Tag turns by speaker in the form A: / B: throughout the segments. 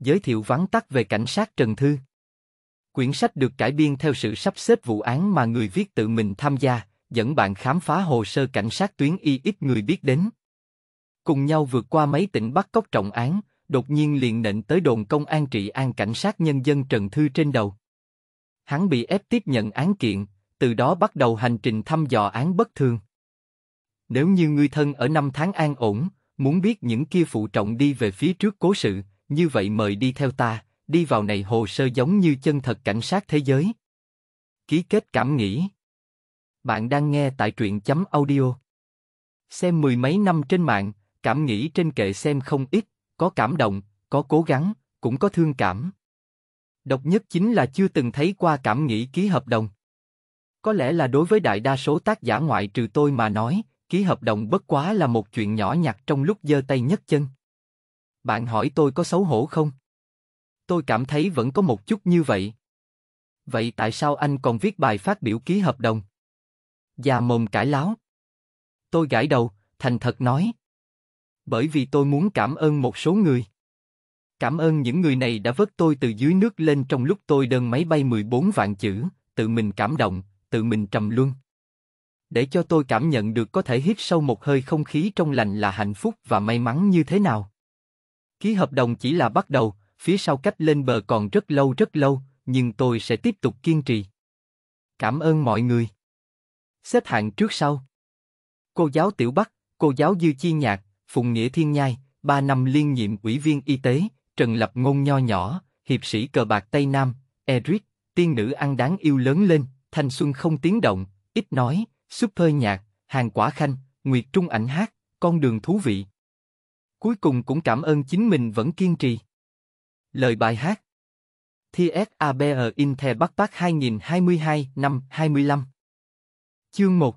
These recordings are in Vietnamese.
A: giới thiệu vắn tắt về cảnh sát Trần Thư. Quyển sách được cải biên theo sự sắp xếp vụ án mà người viết tự mình tham gia, dẫn bạn khám phá hồ sơ cảnh sát tuyến y ít người biết đến. Cùng nhau vượt qua mấy tỉnh bắt cóc trọng án, đột nhiên liền nện tới đồn công an trị an cảnh sát nhân dân Trần Thư trên đầu. Hắn bị ép tiếp nhận án kiện, từ đó bắt đầu hành trình thăm dò án bất thường. Nếu như người thân ở năm tháng an ổn, muốn biết những kia phụ trọng đi về phía trước cố sự, như vậy mời đi theo ta, đi vào này hồ sơ giống như chân thật cảnh sát thế giới. Ký kết cảm nghĩ. Bạn đang nghe tại truyện chấm audio. Xem mười mấy năm trên mạng, cảm nghĩ trên kệ xem không ít, có cảm động, có cố gắng, cũng có thương cảm. Độc nhất chính là chưa từng thấy qua cảm nghĩ ký hợp đồng. Có lẽ là đối với đại đa số tác giả ngoại trừ tôi mà nói, ký hợp đồng bất quá là một chuyện nhỏ nhặt trong lúc giơ tay nhấc chân. Bạn hỏi tôi có xấu hổ không? Tôi cảm thấy vẫn có một chút như vậy. Vậy tại sao anh còn viết bài phát biểu ký hợp đồng? Già mồm cãi láo. Tôi gãi đầu, thành thật nói. Bởi vì tôi muốn cảm ơn một số người. Cảm ơn những người này đã vớt tôi từ dưới nước lên trong lúc tôi đơn máy bay 14 vạn chữ, tự mình cảm động, tự mình trầm luân. Để cho tôi cảm nhận được có thể hít sâu một hơi không khí trong lành là hạnh phúc và may mắn như thế nào. Ký hợp đồng chỉ là bắt đầu, phía sau cách lên bờ còn rất lâu rất lâu, nhưng tôi sẽ tiếp tục kiên trì. Cảm ơn mọi người. Xếp hạng trước sau. Cô giáo Tiểu Bắc, cô giáo Dư Chi Nhạc, Phùng Nghĩa Thiên Nhai, 3 năm liên nhiệm ủy viên y tế, Trần Lập Ngôn Nho Nhỏ, hiệp sĩ cờ bạc Tây Nam, Eric, tiên nữ ăn đáng yêu lớn lên, thanh xuân không tiếng động, ít nói, super nhạc, hàng quả khanh, Nguyệt Trung ảnh hát, con đường thú vị, Cuối cùng cũng cảm ơn chính mình vẫn kiên trì. Lời bài hát s a b TSABR e in the bắc 2022 năm 25 Chương 1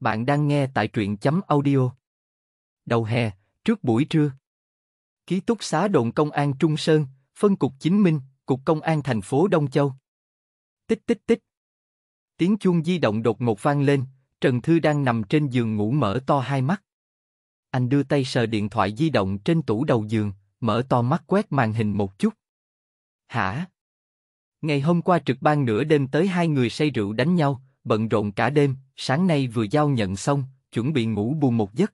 A: Bạn đang nghe tại truyện chấm audio Đầu hè, trước buổi trưa Ký túc xá đồn công an Trung Sơn, phân cục chính minh, cục công an thành phố Đông Châu Tích tích tích Tiếng chuông di động đột ngột vang lên, Trần Thư đang nằm trên giường ngủ mở to hai mắt anh đưa tay sờ điện thoại di động trên tủ đầu giường, mở to mắt quét màn hình một chút. Hả? Ngày hôm qua trực ban nửa đêm tới hai người say rượu đánh nhau, bận rộn cả đêm, sáng nay vừa giao nhận xong, chuẩn bị ngủ bù một giấc.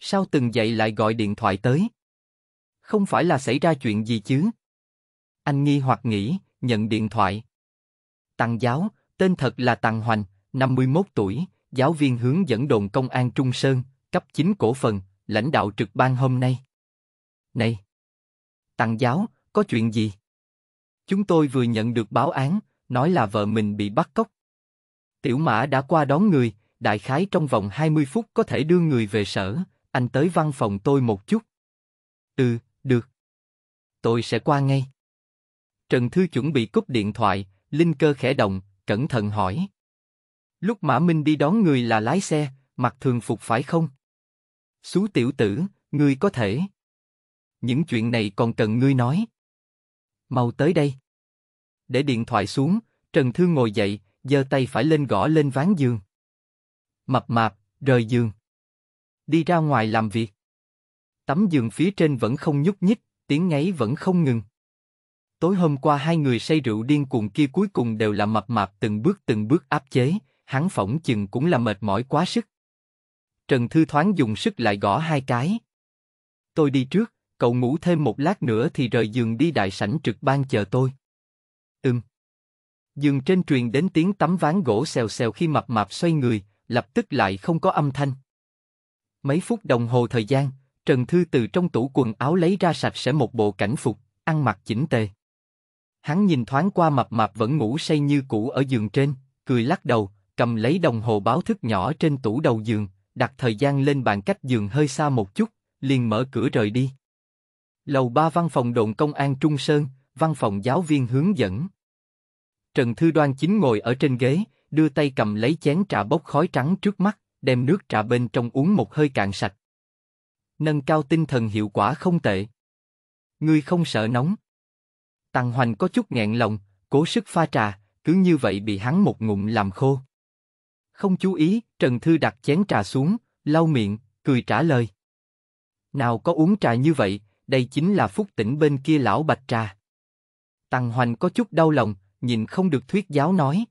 A: Sao từng dậy lại gọi điện thoại tới? Không phải là xảy ra chuyện gì chứ? Anh nghi hoặc nghĩ, nhận điện thoại. tăng giáo, tên thật là tăng Hoành, 51 tuổi, giáo viên hướng dẫn đồn công an Trung Sơn, cấp chính cổ phần, lãnh đạo trực ban hôm nay. Này! tăng giáo, có chuyện gì? Chúng tôi vừa nhận được báo án, nói là vợ mình bị bắt cóc. Tiểu mã đã qua đón người, đại khái trong vòng 20 phút có thể đưa người về sở, anh tới văn phòng tôi một chút. Ừ, được. Tôi sẽ qua ngay. Trần Thư chuẩn bị cúp điện thoại, Linh cơ khẽ động, cẩn thận hỏi. Lúc Mã Minh đi đón người là lái xe, mặc thường phục phải không? Xú tiểu tử, ngươi có thể. Những chuyện này còn cần ngươi nói. Mau tới đây. Để điện thoại xuống, Trần Thư ngồi dậy, giơ tay phải lên gõ lên ván giường. Mập mạp, rời giường. Đi ra ngoài làm việc. Tấm giường phía trên vẫn không nhúc nhích, tiếng ngáy vẫn không ngừng. Tối hôm qua hai người say rượu điên cuồng kia cuối cùng đều là mập mạp từng bước từng bước áp chế, hắn phỏng chừng cũng là mệt mỏi quá sức. Trần Thư thoáng dùng sức lại gõ hai cái. Tôi đi trước, cậu ngủ thêm một lát nữa thì rời giường đi đại sảnh trực ban chờ tôi. Ừm. dường trên truyền đến tiếng tấm ván gỗ xèo xèo khi mập mạp xoay người, lập tức lại không có âm thanh. Mấy phút đồng hồ thời gian, Trần Thư từ trong tủ quần áo lấy ra sạch sẽ một bộ cảnh phục, ăn mặc chỉnh tề. Hắn nhìn thoáng qua mập mạp vẫn ngủ say như cũ ở giường trên, cười lắc đầu, cầm lấy đồng hồ báo thức nhỏ trên tủ đầu giường, đặt thời gian lên bàn cách giường hơi xa một chút, liền mở cửa rời đi. Lầu ba văn phòng đồn công an Trung Sơn, văn phòng giáo viên hướng dẫn. Trần Thư Đoan chính ngồi ở trên ghế, đưa tay cầm lấy chén trà bốc khói trắng trước mắt, đem nước trà bên trong uống một hơi cạn sạch. Nâng cao tinh thần hiệu quả không tệ. Ngươi không sợ nóng. Tàng Hoành có chút nghẹn lòng, cố sức pha trà, cứ như vậy bị hắn một ngụm làm khô. Không chú ý, Trần Thư đặt chén trà xuống, lau miệng, cười trả lời. Nào có uống trà như vậy, đây chính là phúc tỉnh bên kia lão bạch trà. Tăng Hoành có chút đau lòng, nhìn không được thuyết giáo nói.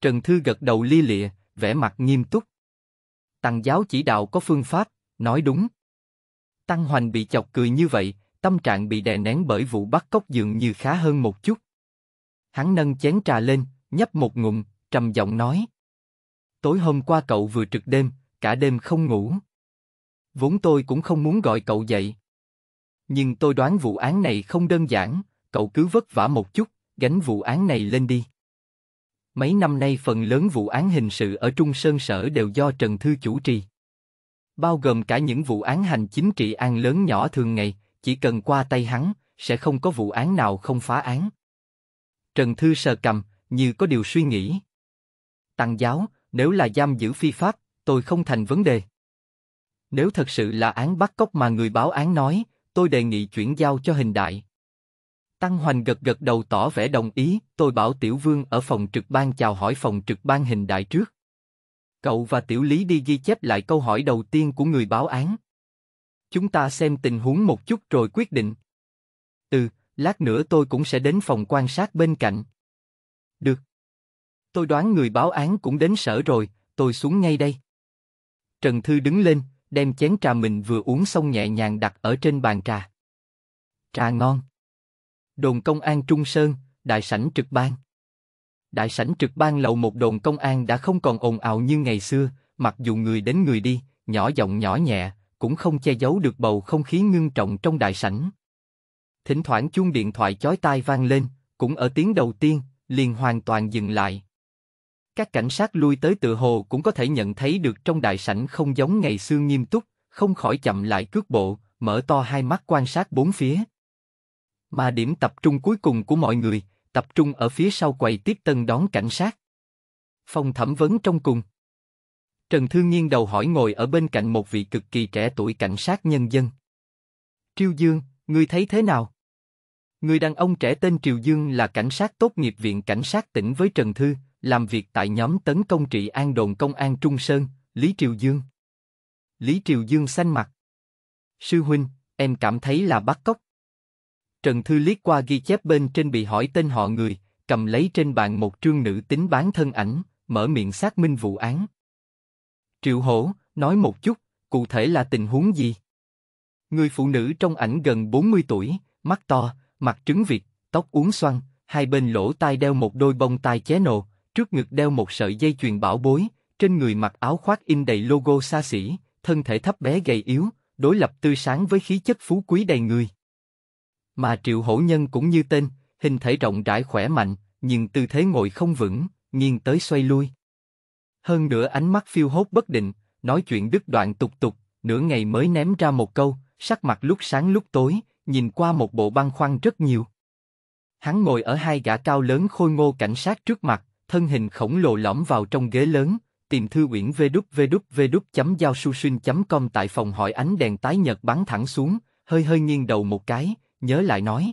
A: Trần Thư gật đầu li lịa, vẻ mặt nghiêm túc. Tăng giáo chỉ đạo có phương pháp, nói đúng. Tăng Hoành bị chọc cười như vậy, tâm trạng bị đè nén bởi vụ bắt cóc dường như khá hơn một chút. Hắn nâng chén trà lên, nhấp một ngụm, trầm giọng nói tối hôm qua cậu vừa trực đêm, cả đêm không ngủ. Vốn tôi cũng không muốn gọi cậu dậy. Nhưng tôi đoán vụ án này không đơn giản, cậu cứ vất vả một chút, gánh vụ án này lên đi. Mấy năm nay phần lớn vụ án hình sự ở Trung Sơn Sở đều do Trần Thư chủ trì. Bao gồm cả những vụ án hành chính trị an lớn nhỏ thường ngày, chỉ cần qua tay hắn, sẽ không có vụ án nào không phá án. Trần Thư sờ cầm, như có điều suy nghĩ. Tăng giáo, nếu là giam giữ phi pháp, tôi không thành vấn đề. Nếu thật sự là án bắt cóc mà người báo án nói, tôi đề nghị chuyển giao cho hình đại. Tăng Hoành gật gật đầu tỏ vẻ đồng ý, tôi bảo Tiểu Vương ở phòng trực ban chào hỏi phòng trực ban hình đại trước. Cậu và Tiểu Lý đi ghi chép lại câu hỏi đầu tiên của người báo án. Chúng ta xem tình huống một chút rồi quyết định. Từ, lát nữa tôi cũng sẽ đến phòng quan sát bên cạnh. Được. Tôi đoán người báo án cũng đến sở rồi, tôi xuống ngay đây. Trần Thư đứng lên, đem chén trà mình vừa uống xong nhẹ nhàng đặt ở trên bàn trà. Trà ngon. Đồn công an Trung Sơn, đại sảnh trực ban. Đại sảnh trực ban lầu một đồn công an đã không còn ồn ào như ngày xưa, mặc dù người đến người đi, nhỏ giọng nhỏ nhẹ, cũng không che giấu được bầu không khí ngưng trọng trong đại sảnh. Thỉnh thoảng chuông điện thoại chói tai vang lên, cũng ở tiếng đầu tiên, liền hoàn toàn dừng lại, các cảnh sát lui tới tựa hồ cũng có thể nhận thấy được trong đại sảnh không giống ngày xưa nghiêm túc, không khỏi chậm lại cước bộ, mở to hai mắt quan sát bốn phía. Mà điểm tập trung cuối cùng của mọi người, tập trung ở phía sau quầy tiếp tân đón cảnh sát. Phòng thẩm vấn trong cùng. Trần Thư nghiêng đầu hỏi ngồi ở bên cạnh một vị cực kỳ trẻ tuổi cảnh sát nhân dân. Triều Dương, ngươi thấy thế nào? Người đàn ông trẻ tên Triều Dương là cảnh sát tốt nghiệp viện cảnh sát tỉnh với Trần Thư, làm việc tại nhóm tấn công trị an đồn công an Trung Sơn, Lý Triều Dương. Lý Triều Dương xanh mặt. Sư huynh, em cảm thấy là bắt cóc. Trần Thư liếc qua ghi chép bên trên bị hỏi tên họ người, cầm lấy trên bàn một trương nữ tính bán thân ảnh, mở miệng xác minh vụ án. Triệu Hổ, nói một chút, cụ thể là tình huống gì? Người phụ nữ trong ảnh gần 40 tuổi, mắt to, mặt trứng vịt, tóc uốn xoăn, hai bên lỗ tai đeo một đôi bông tai chế nồ, trước ngực đeo một sợi dây chuyền bảo bối, trên người mặc áo khoác in đầy logo xa xỉ, thân thể thấp bé gầy yếu, đối lập tươi sáng với khí chất phú quý đầy người. Mà Triệu Hổ Nhân cũng như tên, hình thể rộng rãi khỏe mạnh, nhưng tư thế ngồi không vững, nghiêng tới xoay lui. Hơn nữa ánh mắt phiêu hốt bất định, nói chuyện đứt đoạn tục tục, nửa ngày mới ném ra một câu, sắc mặt lúc sáng lúc tối, nhìn qua một bộ băng khoăn rất nhiều. Hắn ngồi ở hai gã cao lớn khôi ngô cảnh sát trước mặt, thân hình khổng lồ lõm vào trong ghế lớn, tìm thư uyển www.giao-su-shin.com tại phòng hỏi ánh đèn tái nhật bắn thẳng xuống, hơi hơi nghiêng đầu một cái, nhớ lại nói.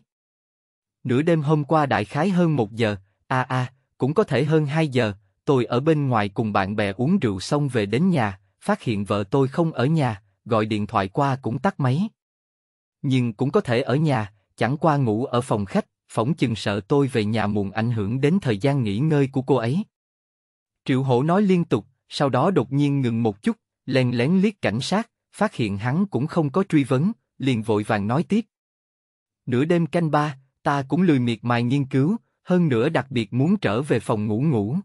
A: Nửa đêm hôm qua đại khái hơn một giờ, a a, cũng có thể hơn hai giờ, tôi ở bên ngoài cùng bạn bè uống rượu xong về đến nhà, phát hiện vợ tôi không ở nhà, gọi điện thoại qua cũng tắt máy. Nhưng cũng có thể ở nhà, chẳng qua ngủ ở phòng khách, phỏng chừng sợ tôi về nhà muộn ảnh hưởng đến thời gian nghỉ ngơi của cô ấy. Triệu Hổ nói liên tục, sau đó đột nhiên ngừng một chút, lén lén liếc cảnh sát, phát hiện hắn cũng không có truy vấn, liền vội vàng nói tiếp. Nửa đêm canh ba, ta cũng lười miệt mài nghiên cứu, hơn nữa đặc biệt muốn trở về phòng ngủ ngủ.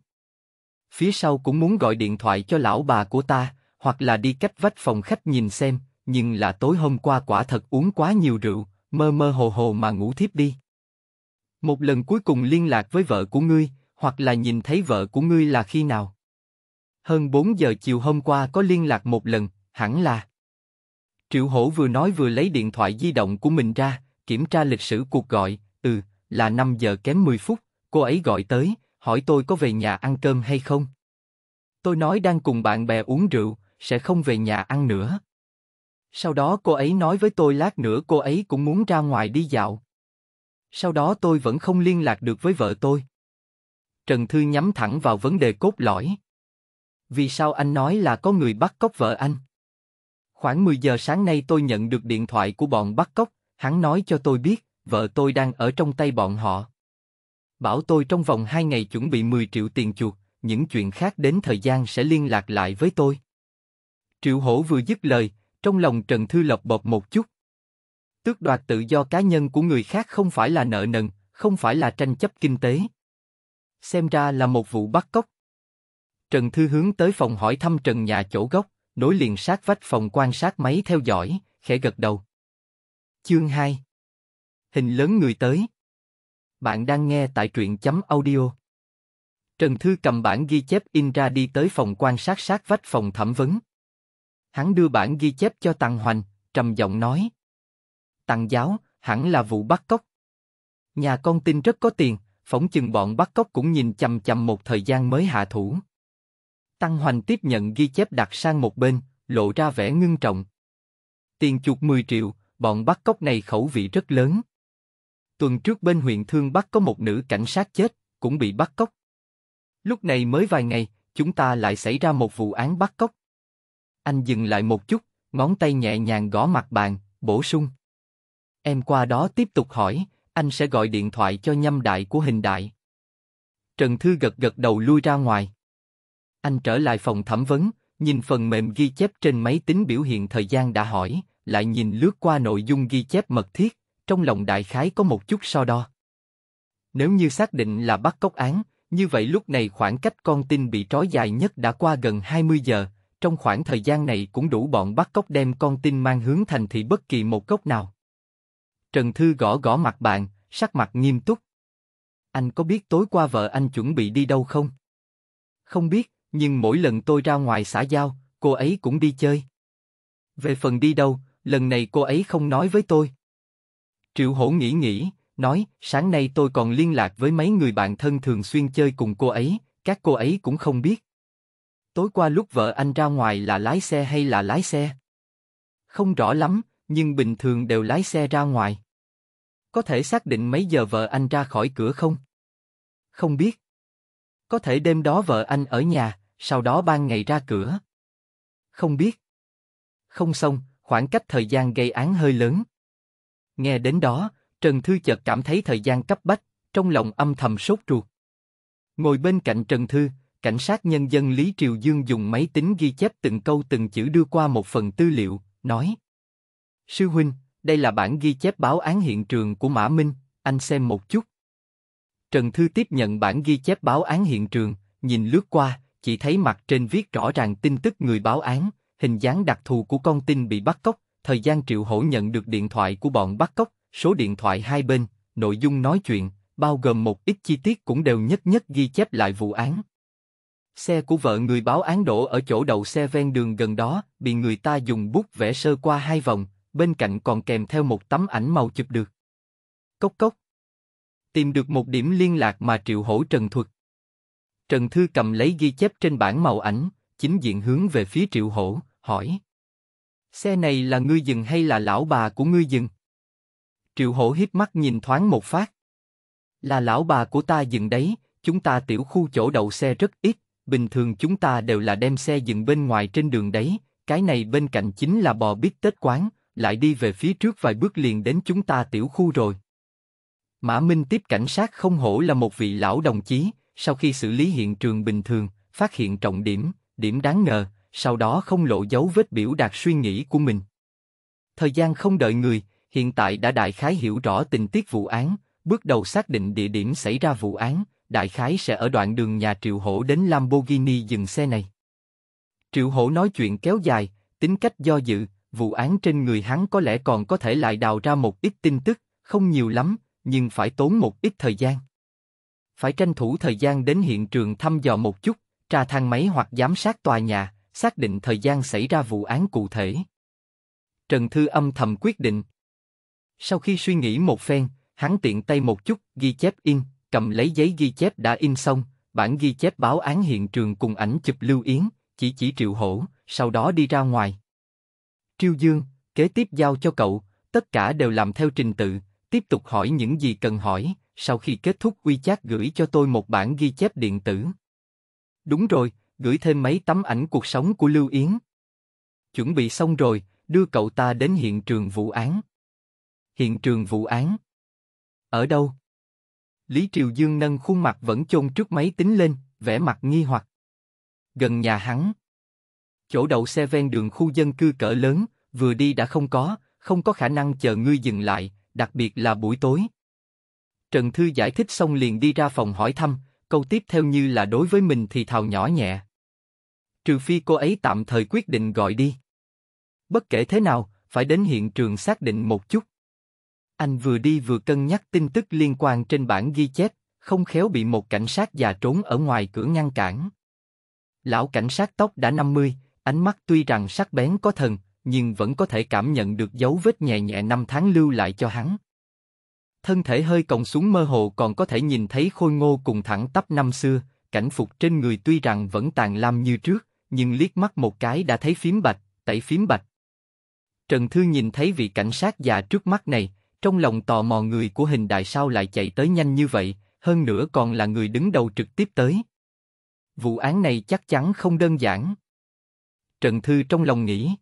A: Phía sau cũng muốn gọi điện thoại cho lão bà của ta, hoặc là đi cách vách phòng khách nhìn xem, nhưng là tối hôm qua quả thật uống quá nhiều rượu, mơ mơ hồ hồ mà ngủ thiếp đi. Một lần cuối cùng liên lạc với vợ của ngươi, hoặc là nhìn thấy vợ của ngươi là khi nào? Hơn 4 giờ chiều hôm qua có liên lạc một lần, hẳn là. Triệu Hổ vừa nói vừa lấy điện thoại di động của mình ra, kiểm tra lịch sử cuộc gọi, ừ, là 5 giờ kém 10 phút, cô ấy gọi tới, hỏi tôi có về nhà ăn cơm hay không. Tôi nói đang cùng bạn bè uống rượu, sẽ không về nhà ăn nữa. Sau đó cô ấy nói với tôi lát nữa cô ấy cũng muốn ra ngoài đi dạo. Sau đó tôi vẫn không liên lạc được với vợ tôi. Trần Thư nhắm thẳng vào vấn đề cốt lõi. Vì sao anh nói là có người bắt cóc vợ anh? Khoảng 10 giờ sáng nay tôi nhận được điện thoại của bọn bắt cóc, hắn nói cho tôi biết, vợ tôi đang ở trong tay bọn họ. Bảo tôi trong vòng 2 ngày chuẩn bị 10 triệu tiền chuột, những chuyện khác đến thời gian sẽ liên lạc lại với tôi. Triệu Hổ vừa dứt lời, trong lòng Trần Thư lộc bột một chút, Tước đoạt tự do cá nhân của người khác không phải là nợ nần, không phải là tranh chấp kinh tế. Xem ra là một vụ bắt cóc. Trần Thư hướng tới phòng hỏi thăm Trần nhà chỗ gốc, nối liền sát vách phòng quan sát máy theo dõi, khẽ gật đầu. Chương 2 Hình lớn người tới Bạn đang nghe tại truyện chấm audio. Trần Thư cầm bản ghi chép in ra đi tới phòng quan sát sát vách phòng thẩm vấn. Hắn đưa bản ghi chép cho Tăng Hoành, trầm giọng nói tăng giáo, hẳn là vụ bắt cóc. Nhà con tin rất có tiền, phỏng chừng bọn bắt cóc cũng nhìn chằm chằm một thời gian mới hạ thủ. Tăng Hoành tiếp nhận ghi chép đặt sang một bên, lộ ra vẻ ngưng trọng. Tiền chuột 10 triệu, bọn bắt cóc này khẩu vị rất lớn. Tuần trước bên huyện Thương Bắc có một nữ cảnh sát chết, cũng bị bắt cóc. Lúc này mới vài ngày, chúng ta lại xảy ra một vụ án bắt cóc. Anh dừng lại một chút, ngón tay nhẹ nhàng gõ mặt bàn, bổ sung. Em qua đó tiếp tục hỏi, anh sẽ gọi điện thoại cho nhâm đại của hình đại. Trần Thư gật gật đầu lui ra ngoài. Anh trở lại phòng thẩm vấn, nhìn phần mềm ghi chép trên máy tính biểu hiện thời gian đã hỏi, lại nhìn lướt qua nội dung ghi chép mật thiết, trong lòng đại khái có một chút so đo. Nếu như xác định là bắt cóc án, như vậy lúc này khoảng cách con tin bị trói dài nhất đã qua gần 20 giờ, trong khoảng thời gian này cũng đủ bọn bắt cóc đem con tin mang hướng thành thị bất kỳ một cốc nào. Trần Thư gõ gõ mặt bạn, sắc mặt nghiêm túc. Anh có biết tối qua vợ anh chuẩn bị đi đâu không? Không biết, nhưng mỗi lần tôi ra ngoài xã giao, cô ấy cũng đi chơi. Về phần đi đâu, lần này cô ấy không nói với tôi. Triệu Hổ nghĩ nghĩ, nói, sáng nay tôi còn liên lạc với mấy người bạn thân thường xuyên chơi cùng cô ấy, các cô ấy cũng không biết. Tối qua lúc vợ anh ra ngoài là lái xe hay là lái xe? Không rõ lắm, nhưng bình thường đều lái xe ra ngoài. Có thể xác định mấy giờ vợ anh ra khỏi cửa không? Không biết. Có thể đêm đó vợ anh ở nhà, sau đó ban ngày ra cửa. Không biết. Không xong, khoảng cách thời gian gây án hơi lớn. Nghe đến đó, Trần Thư chợt cảm thấy thời gian cấp bách, trong lòng âm thầm sốt ruột. Ngồi bên cạnh Trần Thư, cảnh sát nhân dân Lý Triều Dương dùng máy tính ghi chép từng câu từng chữ đưa qua một phần tư liệu, nói Sư Huynh, đây là bản ghi chép báo án hiện trường của Mã Minh, anh xem một chút. Trần Thư tiếp nhận bản ghi chép báo án hiện trường, nhìn lướt qua, chỉ thấy mặt trên viết rõ ràng tin tức người báo án, hình dáng đặc thù của con tin bị bắt cóc, thời gian Triệu Hổ nhận được điện thoại của bọn bắt cóc, số điện thoại hai bên, nội dung nói chuyện, bao gồm một ít chi tiết cũng đều nhất nhất ghi chép lại vụ án. Xe của vợ người báo án đổ ở chỗ đầu xe ven đường gần đó, bị người ta dùng bút vẽ sơ qua hai vòng, bên cạnh còn kèm theo một tấm ảnh màu chụp được. Cốc cốc. Tìm được một điểm liên lạc mà Triệu Hổ Trần thuật. Trần Thư cầm lấy ghi chép trên bản màu ảnh, chính diện hướng về phía Triệu Hổ, hỏi. Xe này là ngươi dừng hay là lão bà của ngươi dừng? Triệu Hổ hít mắt nhìn thoáng một phát. Là lão bà của ta dừng đấy, chúng ta tiểu khu chỗ đậu xe rất ít, bình thường chúng ta đều là đem xe dừng bên ngoài trên đường đấy, cái này bên cạnh chính là bò bít tết quán, lại đi về phía trước vài bước liền đến chúng ta tiểu khu rồi. Mã Minh tiếp cảnh sát không hổ là một vị lão đồng chí, sau khi xử lý hiện trường bình thường, phát hiện trọng điểm, điểm đáng ngờ, sau đó không lộ dấu vết biểu đạt suy nghĩ của mình. Thời gian không đợi người, hiện tại đã đại khái hiểu rõ tình tiết vụ án, bước đầu xác định địa điểm xảy ra vụ án, đại khái sẽ ở đoạn đường nhà Triệu Hổ đến Lamborghini dừng xe này. Triệu Hổ nói chuyện kéo dài, tính cách do dự, vụ án trên người hắn có lẽ còn có thể lại đào ra một ít tin tức, không nhiều lắm, nhưng phải tốn một ít thời gian. Phải tranh thủ thời gian đến hiện trường thăm dò một chút, tra thang máy hoặc giám sát tòa nhà, xác định thời gian xảy ra vụ án cụ thể. Trần Thư âm thầm quyết định. Sau khi suy nghĩ một phen, hắn tiện tay một chút, ghi chép in, cầm lấy giấy ghi chép đã in xong, bản ghi chép báo án hiện trường cùng ảnh chụp lưu yến, chỉ chỉ triệu hổ, sau đó đi ra ngoài. Triêu Dương, kế tiếp giao cho cậu, tất cả đều làm theo trình tự, tiếp tục hỏi những gì cần hỏi, sau khi kết thúc uy chát gửi cho tôi một bản ghi chép điện tử. Đúng rồi, gửi thêm mấy tấm ảnh cuộc sống của Lưu Yến. Chuẩn bị xong rồi, đưa cậu ta đến hiện trường vụ án. Hiện trường vụ án. Ở đâu? Lý Triều Dương nâng khuôn mặt vẫn chôn trước máy tính lên, vẻ mặt nghi hoặc. Gần nhà hắn chỗ đậu xe ven đường khu dân cư cỡ lớn, vừa đi đã không có, không có khả năng chờ ngươi dừng lại, đặc biệt là buổi tối. Trần Thư giải thích xong liền đi ra phòng hỏi thăm, câu tiếp theo như là đối với mình thì thào nhỏ nhẹ. Trừ phi cô ấy tạm thời quyết định gọi đi. Bất kể thế nào, phải đến hiện trường xác định một chút. Anh vừa đi vừa cân nhắc tin tức liên quan trên bản ghi chép, không khéo bị một cảnh sát già trốn ở ngoài cửa ngăn cản. Lão cảnh sát tóc đã 50, Ánh mắt tuy rằng sắc bén có thần, nhưng vẫn có thể cảm nhận được dấu vết nhẹ nhẹ năm tháng lưu lại cho hắn. Thân thể hơi còng xuống mơ hồ còn có thể nhìn thấy khôi ngô cùng thẳng tắp năm xưa, cảnh phục trên người tuy rằng vẫn tàn lam như trước, nhưng liếc mắt một cái đã thấy phím bạch, tẩy phím bạch. Trần Thư nhìn thấy vị cảnh sát già trước mắt này, trong lòng tò mò người của hình đại sao lại chạy tới nhanh như vậy, hơn nữa còn là người đứng đầu trực tiếp tới. Vụ án này chắc chắn không đơn giản. Trần Thư trong lòng nghĩ.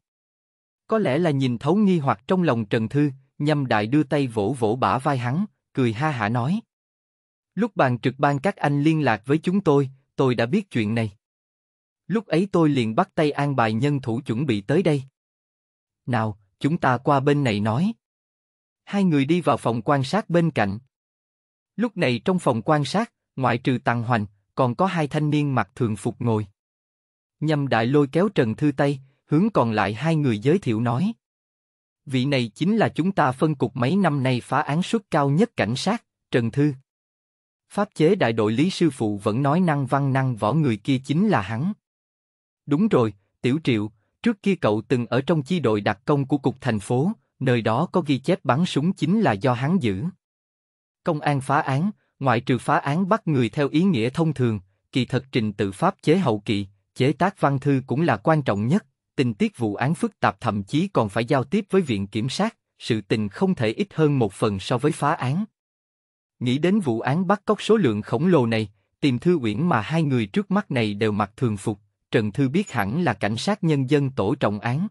A: Có lẽ là nhìn thấu nghi hoặc trong lòng Trần Thư, nhâm đại đưa tay vỗ vỗ bả vai hắn, cười ha hả nói. Lúc bàn trực ban các anh liên lạc với chúng tôi, tôi đã biết chuyện này. Lúc ấy tôi liền bắt tay an bài nhân thủ chuẩn bị tới đây. Nào, chúng ta qua bên này nói. Hai người đi vào phòng quan sát bên cạnh. Lúc này trong phòng quan sát, ngoại trừ Tăng Hoành, còn có hai thanh niên mặc thường phục ngồi. Nhâm Đại Lôi kéo Trần Thư tay, hướng còn lại hai người giới thiệu nói. Vị này chính là chúng ta phân cục mấy năm nay phá án suất cao nhất cảnh sát, Trần Thư. Pháp chế đại đội Lý Sư Phụ vẫn nói năng văn năng võ người kia chính là hắn. Đúng rồi, Tiểu Triệu, trước kia cậu từng ở trong chi đội đặc công của cục thành phố, nơi đó có ghi chép bắn súng chính là do hắn giữ. Công an phá án, ngoại trừ phá án bắt người theo ý nghĩa thông thường, kỳ thật trình tự pháp chế hậu kỳ, chế tác văn thư cũng là quan trọng nhất, tình tiết vụ án phức tạp thậm chí còn phải giao tiếp với viện kiểm sát, sự tình không thể ít hơn một phần so với phá án. Nghĩ đến vụ án bắt cóc số lượng khổng lồ này, tìm thư uyển mà hai người trước mắt này đều mặc thường phục, Trần Thư biết hẳn là cảnh sát nhân dân tổ trọng án.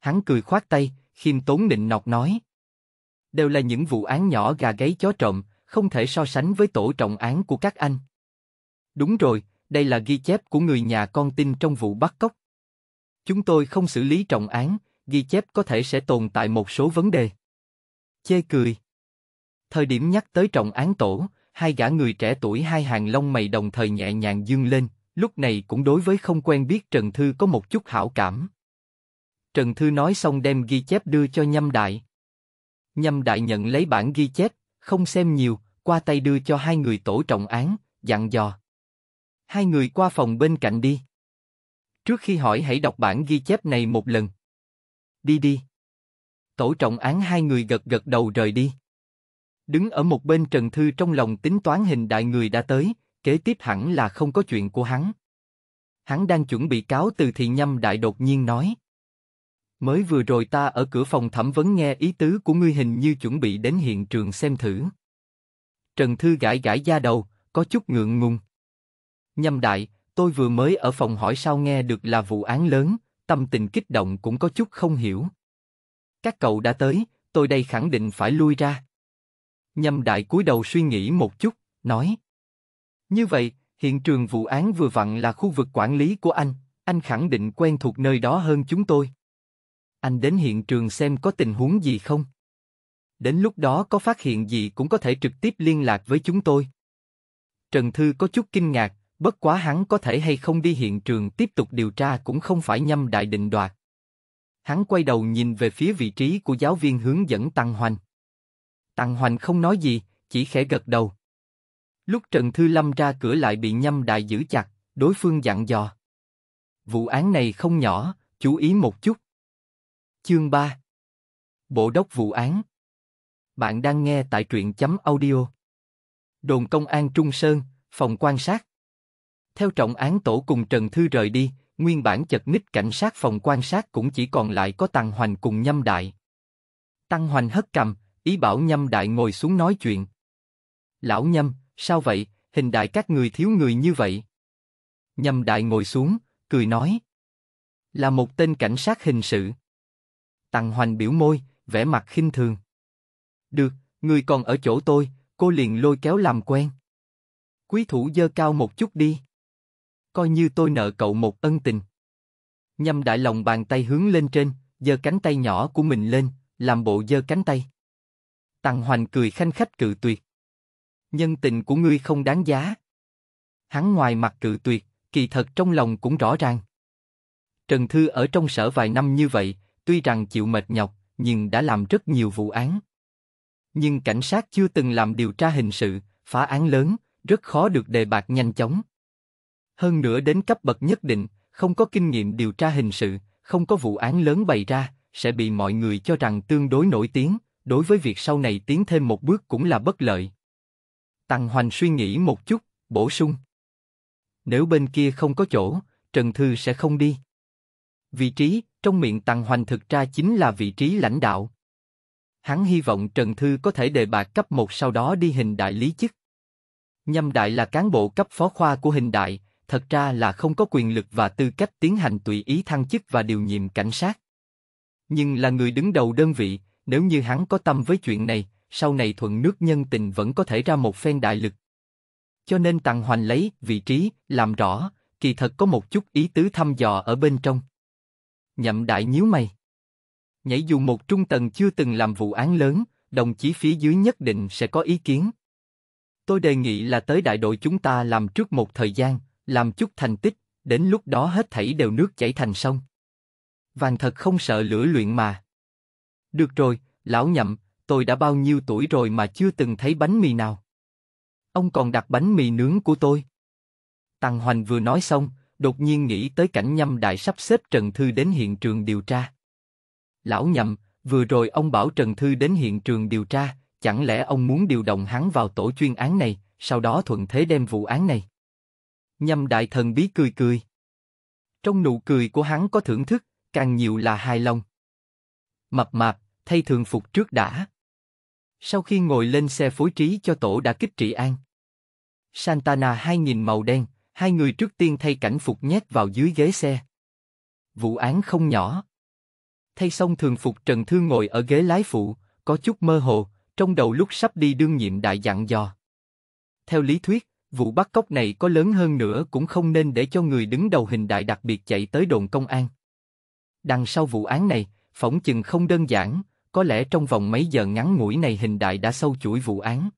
A: Hắn cười khoát tay, khiêm tốn nịnh nọc nói. Đều là những vụ án nhỏ gà gáy chó trộm, không thể so sánh với tổ trọng án của các anh. Đúng rồi, đây là ghi chép của người nhà con tin trong vụ bắt cóc. Chúng tôi không xử lý trọng án, ghi chép có thể sẽ tồn tại một số vấn đề. Chê cười. Thời điểm nhắc tới trọng án tổ, hai gã người trẻ tuổi hai hàng lông mày đồng thời nhẹ nhàng dương lên, lúc này cũng đối với không quen biết Trần Thư có một chút hảo cảm. Trần Thư nói xong đem ghi chép đưa cho Nhâm Đại. Nhâm Đại nhận lấy bản ghi chép, không xem nhiều, qua tay đưa cho hai người tổ trọng án, dặn dò. Hai người qua phòng bên cạnh đi. Trước khi hỏi hãy đọc bản ghi chép này một lần. Đi đi. Tổ trọng án hai người gật gật đầu rời đi. Đứng ở một bên Trần Thư trong lòng tính toán hình đại người đã tới, kế tiếp hẳn là không có chuyện của hắn. Hắn đang chuẩn bị cáo từ thì nhâm đại đột nhiên nói. Mới vừa rồi ta ở cửa phòng thẩm vấn nghe ý tứ của ngươi hình như chuẩn bị đến hiện trường xem thử. Trần Thư gãi gãi da đầu, có chút ngượng ngùng. Nhâm đại, tôi vừa mới ở phòng hỏi sao nghe được là vụ án lớn, tâm tình kích động cũng có chút không hiểu. Các cậu đã tới, tôi đây khẳng định phải lui ra. Nhâm đại cúi đầu suy nghĩ một chút, nói. Như vậy, hiện trường vụ án vừa vặn là khu vực quản lý của anh, anh khẳng định quen thuộc nơi đó hơn chúng tôi. Anh đến hiện trường xem có tình huống gì không? Đến lúc đó có phát hiện gì cũng có thể trực tiếp liên lạc với chúng tôi. Trần Thư có chút kinh ngạc, Bất quá hắn có thể hay không đi hiện trường tiếp tục điều tra cũng không phải nhâm đại định đoạt. Hắn quay đầu nhìn về phía vị trí của giáo viên hướng dẫn Tăng Hoành. Tăng Hoành không nói gì, chỉ khẽ gật đầu. Lúc Trần Thư Lâm ra cửa lại bị nhâm đại giữ chặt, đối phương dặn dò. Vụ án này không nhỏ, chú ý một chút. Chương 3 Bộ đốc vụ án Bạn đang nghe tại truyện chấm audio. Đồn công an Trung Sơn, phòng quan sát. Theo trọng án tổ cùng Trần Thư rời đi, nguyên bản chật ních cảnh sát phòng quan sát cũng chỉ còn lại có Tăng Hoành cùng Nhâm Đại. Tăng Hoành hất cầm, ý bảo Nhâm Đại ngồi xuống nói chuyện. Lão Nhâm, sao vậy, hình đại các người thiếu người như vậy? Nhâm Đại ngồi xuống, cười nói. Là một tên cảnh sát hình sự. Tăng Hoành biểu môi, vẻ mặt khinh thường. Được, người còn ở chỗ tôi, cô liền lôi kéo làm quen. Quý thủ dơ cao một chút đi coi như tôi nợ cậu một ân tình. Nhâm đại lòng bàn tay hướng lên trên, giơ cánh tay nhỏ của mình lên, làm bộ giơ cánh tay. Tằng Hoành cười khanh khách cự tuyệt. Nhân tình của ngươi không đáng giá. Hắn ngoài mặt cự tuyệt, kỳ thật trong lòng cũng rõ ràng. Trần Thư ở trong sở vài năm như vậy, tuy rằng chịu mệt nhọc, nhưng đã làm rất nhiều vụ án. Nhưng cảnh sát chưa từng làm điều tra hình sự, phá án lớn, rất khó được đề bạc nhanh chóng hơn nữa đến cấp bậc nhất định, không có kinh nghiệm điều tra hình sự, không có vụ án lớn bày ra, sẽ bị mọi người cho rằng tương đối nổi tiếng, đối với việc sau này tiến thêm một bước cũng là bất lợi. Tăng Hoành suy nghĩ một chút, bổ sung. Nếu bên kia không có chỗ, Trần Thư sẽ không đi. Vị trí, trong miệng Tăng Hoành thực ra chính là vị trí lãnh đạo. Hắn hy vọng Trần Thư có thể đề bạc cấp một sau đó đi hình đại lý chức. Nhâm đại là cán bộ cấp phó khoa của hình đại, thật ra là không có quyền lực và tư cách tiến hành tùy ý thăng chức và điều nhiệm cảnh sát. Nhưng là người đứng đầu đơn vị, nếu như hắn có tâm với chuyện này, sau này thuận nước nhân tình vẫn có thể ra một phen đại lực. Cho nên Tàng Hoành lấy vị trí, làm rõ, kỳ thật có một chút ý tứ thăm dò ở bên trong. Nhậm đại nhíu mày. Nhảy dù một trung tầng chưa từng làm vụ án lớn, đồng chí phía dưới nhất định sẽ có ý kiến. Tôi đề nghị là tới đại đội chúng ta làm trước một thời gian, làm chút thành tích, đến lúc đó hết thảy đều nước chảy thành sông. Vàng thật không sợ lửa luyện mà. Được rồi, lão nhậm, tôi đã bao nhiêu tuổi rồi mà chưa từng thấy bánh mì nào. Ông còn đặt bánh mì nướng của tôi. Tăng Hoành vừa nói xong, đột nhiên nghĩ tới cảnh nhâm đại sắp xếp Trần Thư đến hiện trường điều tra. Lão nhậm, vừa rồi ông bảo Trần Thư đến hiện trường điều tra, chẳng lẽ ông muốn điều động hắn vào tổ chuyên án này, sau đó thuận thế đem vụ án này. Nhâm đại thần bí cười cười. Trong nụ cười của hắn có thưởng thức, càng nhiều là hài lòng. Mập mạp, thay thường phục trước đã. Sau khi ngồi lên xe phối trí cho tổ đã kích trị an. Santana hai nghìn màu đen, hai người trước tiên thay cảnh phục nhét vào dưới ghế xe. Vụ án không nhỏ. Thay xong thường phục Trần Thư ngồi ở ghế lái phụ, có chút mơ hồ, trong đầu lúc sắp đi đương nhiệm đại dặn dò. Theo lý thuyết, vụ bắt cóc này có lớn hơn nữa cũng không nên để cho người đứng đầu hình đại đặc biệt chạy tới đồn công an. Đằng sau vụ án này, phỏng chừng không đơn giản, có lẽ trong vòng mấy giờ ngắn ngủi này hình đại đã sâu chuỗi vụ án.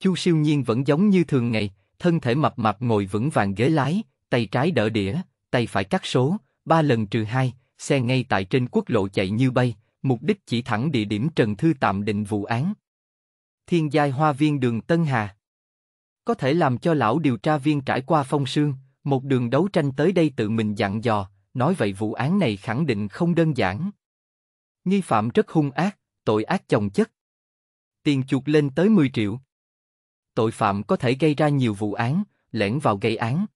A: Chu siêu nhiên vẫn giống như thường ngày, thân thể mập mập ngồi vững vàng ghế lái, tay trái đỡ đĩa, tay phải cắt số, ba lần trừ hai, xe ngay tại trên quốc lộ chạy như bay, mục đích chỉ thẳng địa điểm Trần Thư tạm định vụ án. Thiên giai hoa viên đường Tân Hà có thể làm cho lão điều tra viên trải qua phong sương, một đường đấu tranh tới đây tự mình dặn dò, nói vậy vụ án này khẳng định không đơn giản. Nghi phạm rất hung ác, tội ác chồng chất. Tiền chuột lên tới 10 triệu. Tội phạm có thể gây ra nhiều vụ án, lẻn vào gây án.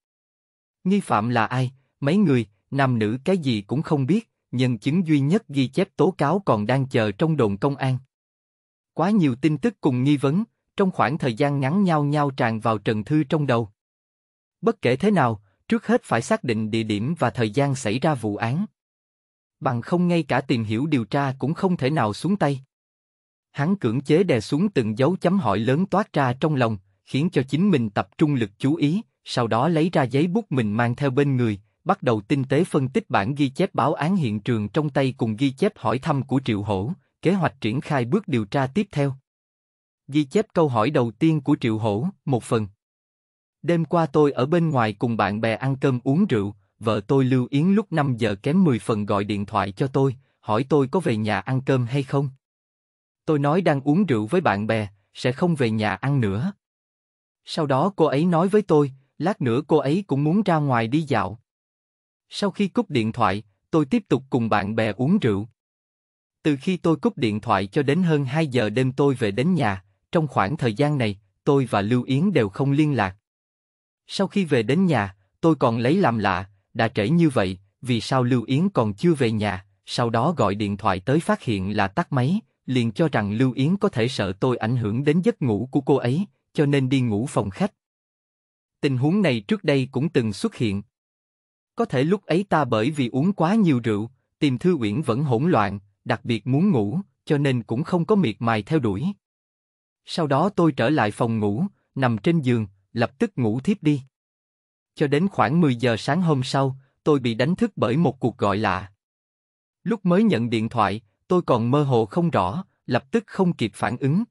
A: Nghi phạm là ai, mấy người, nam nữ cái gì cũng không biết, nhân chứng duy nhất ghi chép tố cáo còn đang chờ trong đồn công an. Quá nhiều tin tức cùng nghi vấn, trong khoảng thời gian ngắn nhau nhau tràn vào Trần Thư trong đầu. Bất kể thế nào, trước hết phải xác định địa điểm và thời gian xảy ra vụ án. Bằng không ngay cả tìm hiểu điều tra cũng không thể nào xuống tay. Hắn cưỡng chế đè xuống từng dấu chấm hỏi lớn toát ra trong lòng, khiến cho chính mình tập trung lực chú ý, sau đó lấy ra giấy bút mình mang theo bên người, bắt đầu tinh tế phân tích bản ghi chép báo án hiện trường trong tay cùng ghi chép hỏi thăm của Triệu Hổ, kế hoạch triển khai bước điều tra tiếp theo. Ghi chép câu hỏi đầu tiên của Triệu Hổ, một phần. Đêm qua tôi ở bên ngoài cùng bạn bè ăn cơm uống rượu, vợ tôi Lưu Yến lúc 5 giờ kém 10 phần gọi điện thoại cho tôi, hỏi tôi có về nhà ăn cơm hay không. Tôi nói đang uống rượu với bạn bè, sẽ không về nhà ăn nữa. Sau đó cô ấy nói với tôi, lát nữa cô ấy cũng muốn ra ngoài đi dạo. Sau khi cúp điện thoại, tôi tiếp tục cùng bạn bè uống rượu. Từ khi tôi cúp điện thoại cho đến hơn 2 giờ đêm tôi về đến nhà, trong khoảng thời gian này, tôi và Lưu Yến đều không liên lạc. Sau khi về đến nhà, tôi còn lấy làm lạ, đã trễ như vậy, vì sao Lưu Yến còn chưa về nhà, sau đó gọi điện thoại tới phát hiện là tắt máy, liền cho rằng Lưu Yến có thể sợ tôi ảnh hưởng đến giấc ngủ của cô ấy, cho nên đi ngủ phòng khách. Tình huống này trước đây cũng từng xuất hiện. Có thể lúc ấy ta bởi vì uống quá nhiều rượu, tìm Thư Uyển vẫn hỗn loạn, đặc biệt muốn ngủ, cho nên cũng không có miệt mài theo đuổi. Sau đó tôi trở lại phòng ngủ, nằm trên giường, lập tức ngủ thiếp đi. Cho đến khoảng 10 giờ sáng hôm sau, tôi bị đánh thức bởi một cuộc gọi lạ. Lúc mới nhận điện thoại, tôi còn mơ hồ không rõ, lập tức không kịp phản ứng.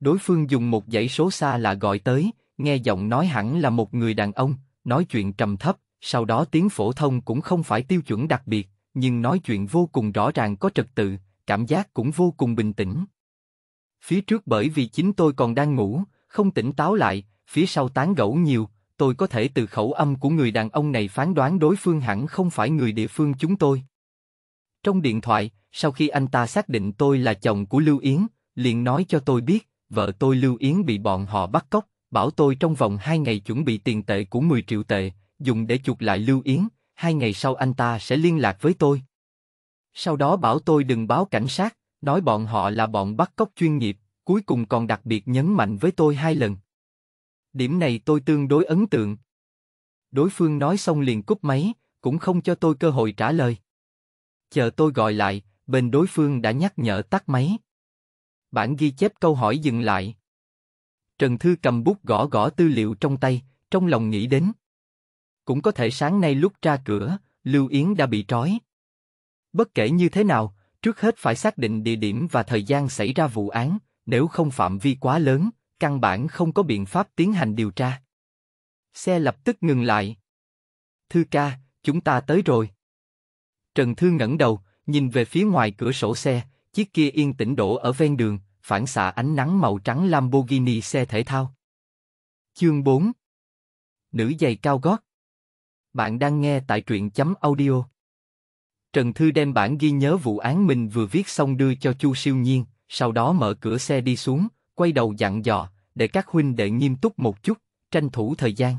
A: Đối phương dùng một dãy số xa lạ gọi tới, nghe giọng nói hẳn là một người đàn ông, nói chuyện trầm thấp, sau đó tiếng phổ thông cũng không phải tiêu chuẩn đặc biệt, nhưng nói chuyện vô cùng rõ ràng có trật tự, cảm giác cũng vô cùng bình tĩnh. Phía trước bởi vì chính tôi còn đang ngủ, không tỉnh táo lại, phía sau tán gẫu nhiều, tôi có thể từ khẩu âm của người đàn ông này phán đoán đối phương hẳn không phải người địa phương chúng tôi. Trong điện thoại, sau khi anh ta xác định tôi là chồng của Lưu Yến, liền nói cho tôi biết, vợ tôi Lưu Yến bị bọn họ bắt cóc, bảo tôi trong vòng 2 ngày chuẩn bị tiền tệ của 10 triệu tệ, dùng để chuộc lại Lưu Yến, hai ngày sau anh ta sẽ liên lạc với tôi. Sau đó bảo tôi đừng báo cảnh sát, nói bọn họ là bọn bắt cóc chuyên nghiệp, cuối cùng còn đặc biệt nhấn mạnh với tôi hai lần. Điểm này tôi tương đối ấn tượng. Đối phương nói xong liền cúp máy, cũng không cho tôi cơ hội trả lời. Chờ tôi gọi lại, bên đối phương đã nhắc nhở tắt máy. Bản ghi chép câu hỏi dừng lại. Trần Thư cầm bút gõ gõ tư liệu trong tay, trong lòng nghĩ đến. Cũng có thể sáng nay lúc ra cửa, Lưu Yến đã bị trói. Bất kể như thế nào, Trước hết phải xác định địa điểm và thời gian xảy ra vụ án, nếu không phạm vi quá lớn, căn bản không có biện pháp tiến hành điều tra. Xe lập tức ngừng lại. Thư ca, chúng ta tới rồi. Trần Thư ngẩng đầu, nhìn về phía ngoài cửa sổ xe, chiếc kia yên tĩnh đổ ở ven đường, phản xạ ánh nắng màu trắng Lamborghini xe thể thao. Chương 4 Nữ giày cao gót Bạn đang nghe tại truyện chấm audio Trần Thư đem bản ghi nhớ vụ án mình vừa viết xong đưa cho Chu Siêu Nhiên, sau đó mở cửa xe đi xuống, quay đầu dặn dò, để các huynh đệ nghiêm túc một chút, tranh thủ thời gian.